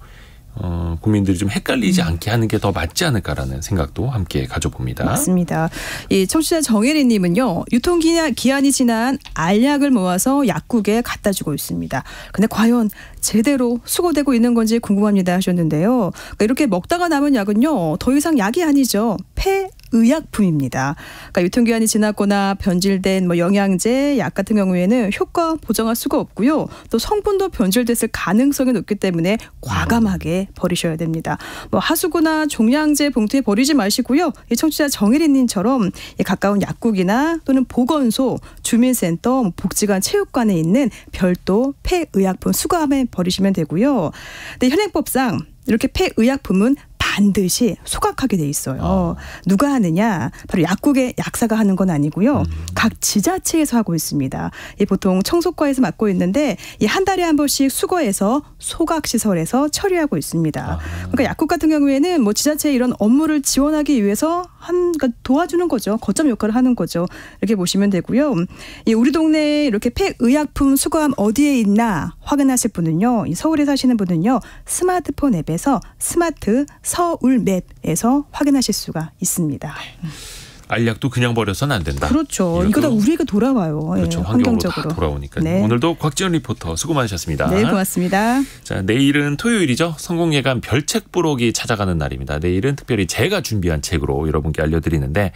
어, 국민들이 좀 헷갈리지 음. 않게 하는 게 더 맞지 않을까라는 생각도 함께 가져봅니다. 맞습니다. 예, 청취자 정혜리 님은요. 유통기한이 지난 알약을 모아서 약국에 갖다 주고 있습니다. 근데 과연 제대로 수거되고 있는 건지 궁금합니다 하셨는데요. 그러니까 이렇게 먹다가 남은 약은요. 더 이상 약이 아니죠. 폐 의약품입니다. 그러니까 유통기한이 지났거나 변질된 뭐 영양제, 약 같은 경우에는 효과 보정할 수가 없고요. 또 성분도 변질됐을 가능성이 높기 때문에 과감하게 버리셔야 됩니다. 뭐 하수구나 종량제 봉투에 버리지 마시고요. 이 청취자 정혜린님처럼 가까운 약국이나 또는 보건소, 주민센터, 뭐 복지관, 체육관에 있는 별도 폐의약품 수거함에 버리시면 되고요. 근데 현행법상 이렇게 폐의약품은 반드시 소각하게 돼 있어요. 어. 누가 하느냐? 바로 약국의 약사가 하는 건 아니고요. 음. 각 지자체에서 하고 있습니다. 이 보통 청소과에서 맡고 있는데 이 한 달에 한 번씩 수거해서 소각 시설에서 처리하고 있습니다. 아. 그러니까 약국 같은 경우에는 뭐 지자체에 이런 업무를 지원하기 위해서 한 그러니까 도와주는 거죠. 거점 역할을 하는 거죠. 이렇게 보시면 되고요. 이 우리 동네에 이렇게 폐의약품 수거함 어디에 있나 확인하실 분은요. 이 서울에 사시는 분은요. 스마트폰 앱에서 스마트 서 서울맵에서 확인하실 수가 있습니다. 알약도 그냥 버려서안 된다. 그렇죠. 이거 다 우리에게 돌아와요. 예, 그렇죠. 환경적으로 돌아오니까. 네. 오늘도 곽지연 리포터 수고 많으셨습니다. 네, 고맙습니다. 자, 내일은 토요일이죠. 성공예감 별책 부록이 찾아가는 날입니다. 내일은 특별히 제가 준비한 책으로 여러분께 알려드리는데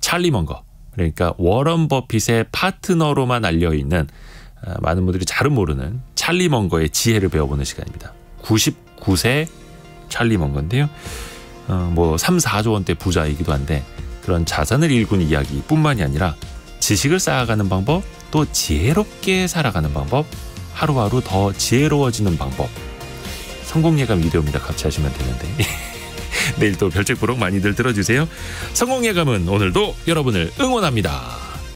찰리 먼거 그러니까 워런 버핏의 파트너로만 알려 있는 아, 많은 분들이 잘은 모르는 찰리 먼거의 지혜를 배워보는 시간입니다. 99세 찰리먼 건데요. 어, 뭐 3, 4조 원대 부자이기도 한데 그런 자산을 일군 이야기뿐만이 아니라 지식을 쌓아가는 방법, 또 지혜롭게 살아가는 방법, 하루하루 더 지혜로워지는 방법. 성공 예감 유료입니다. 같이 하시면 되는데. 내일 또 별책 부록 많이들 들어주세요. 성공 예감은 오늘도 여러분을 응원합니다.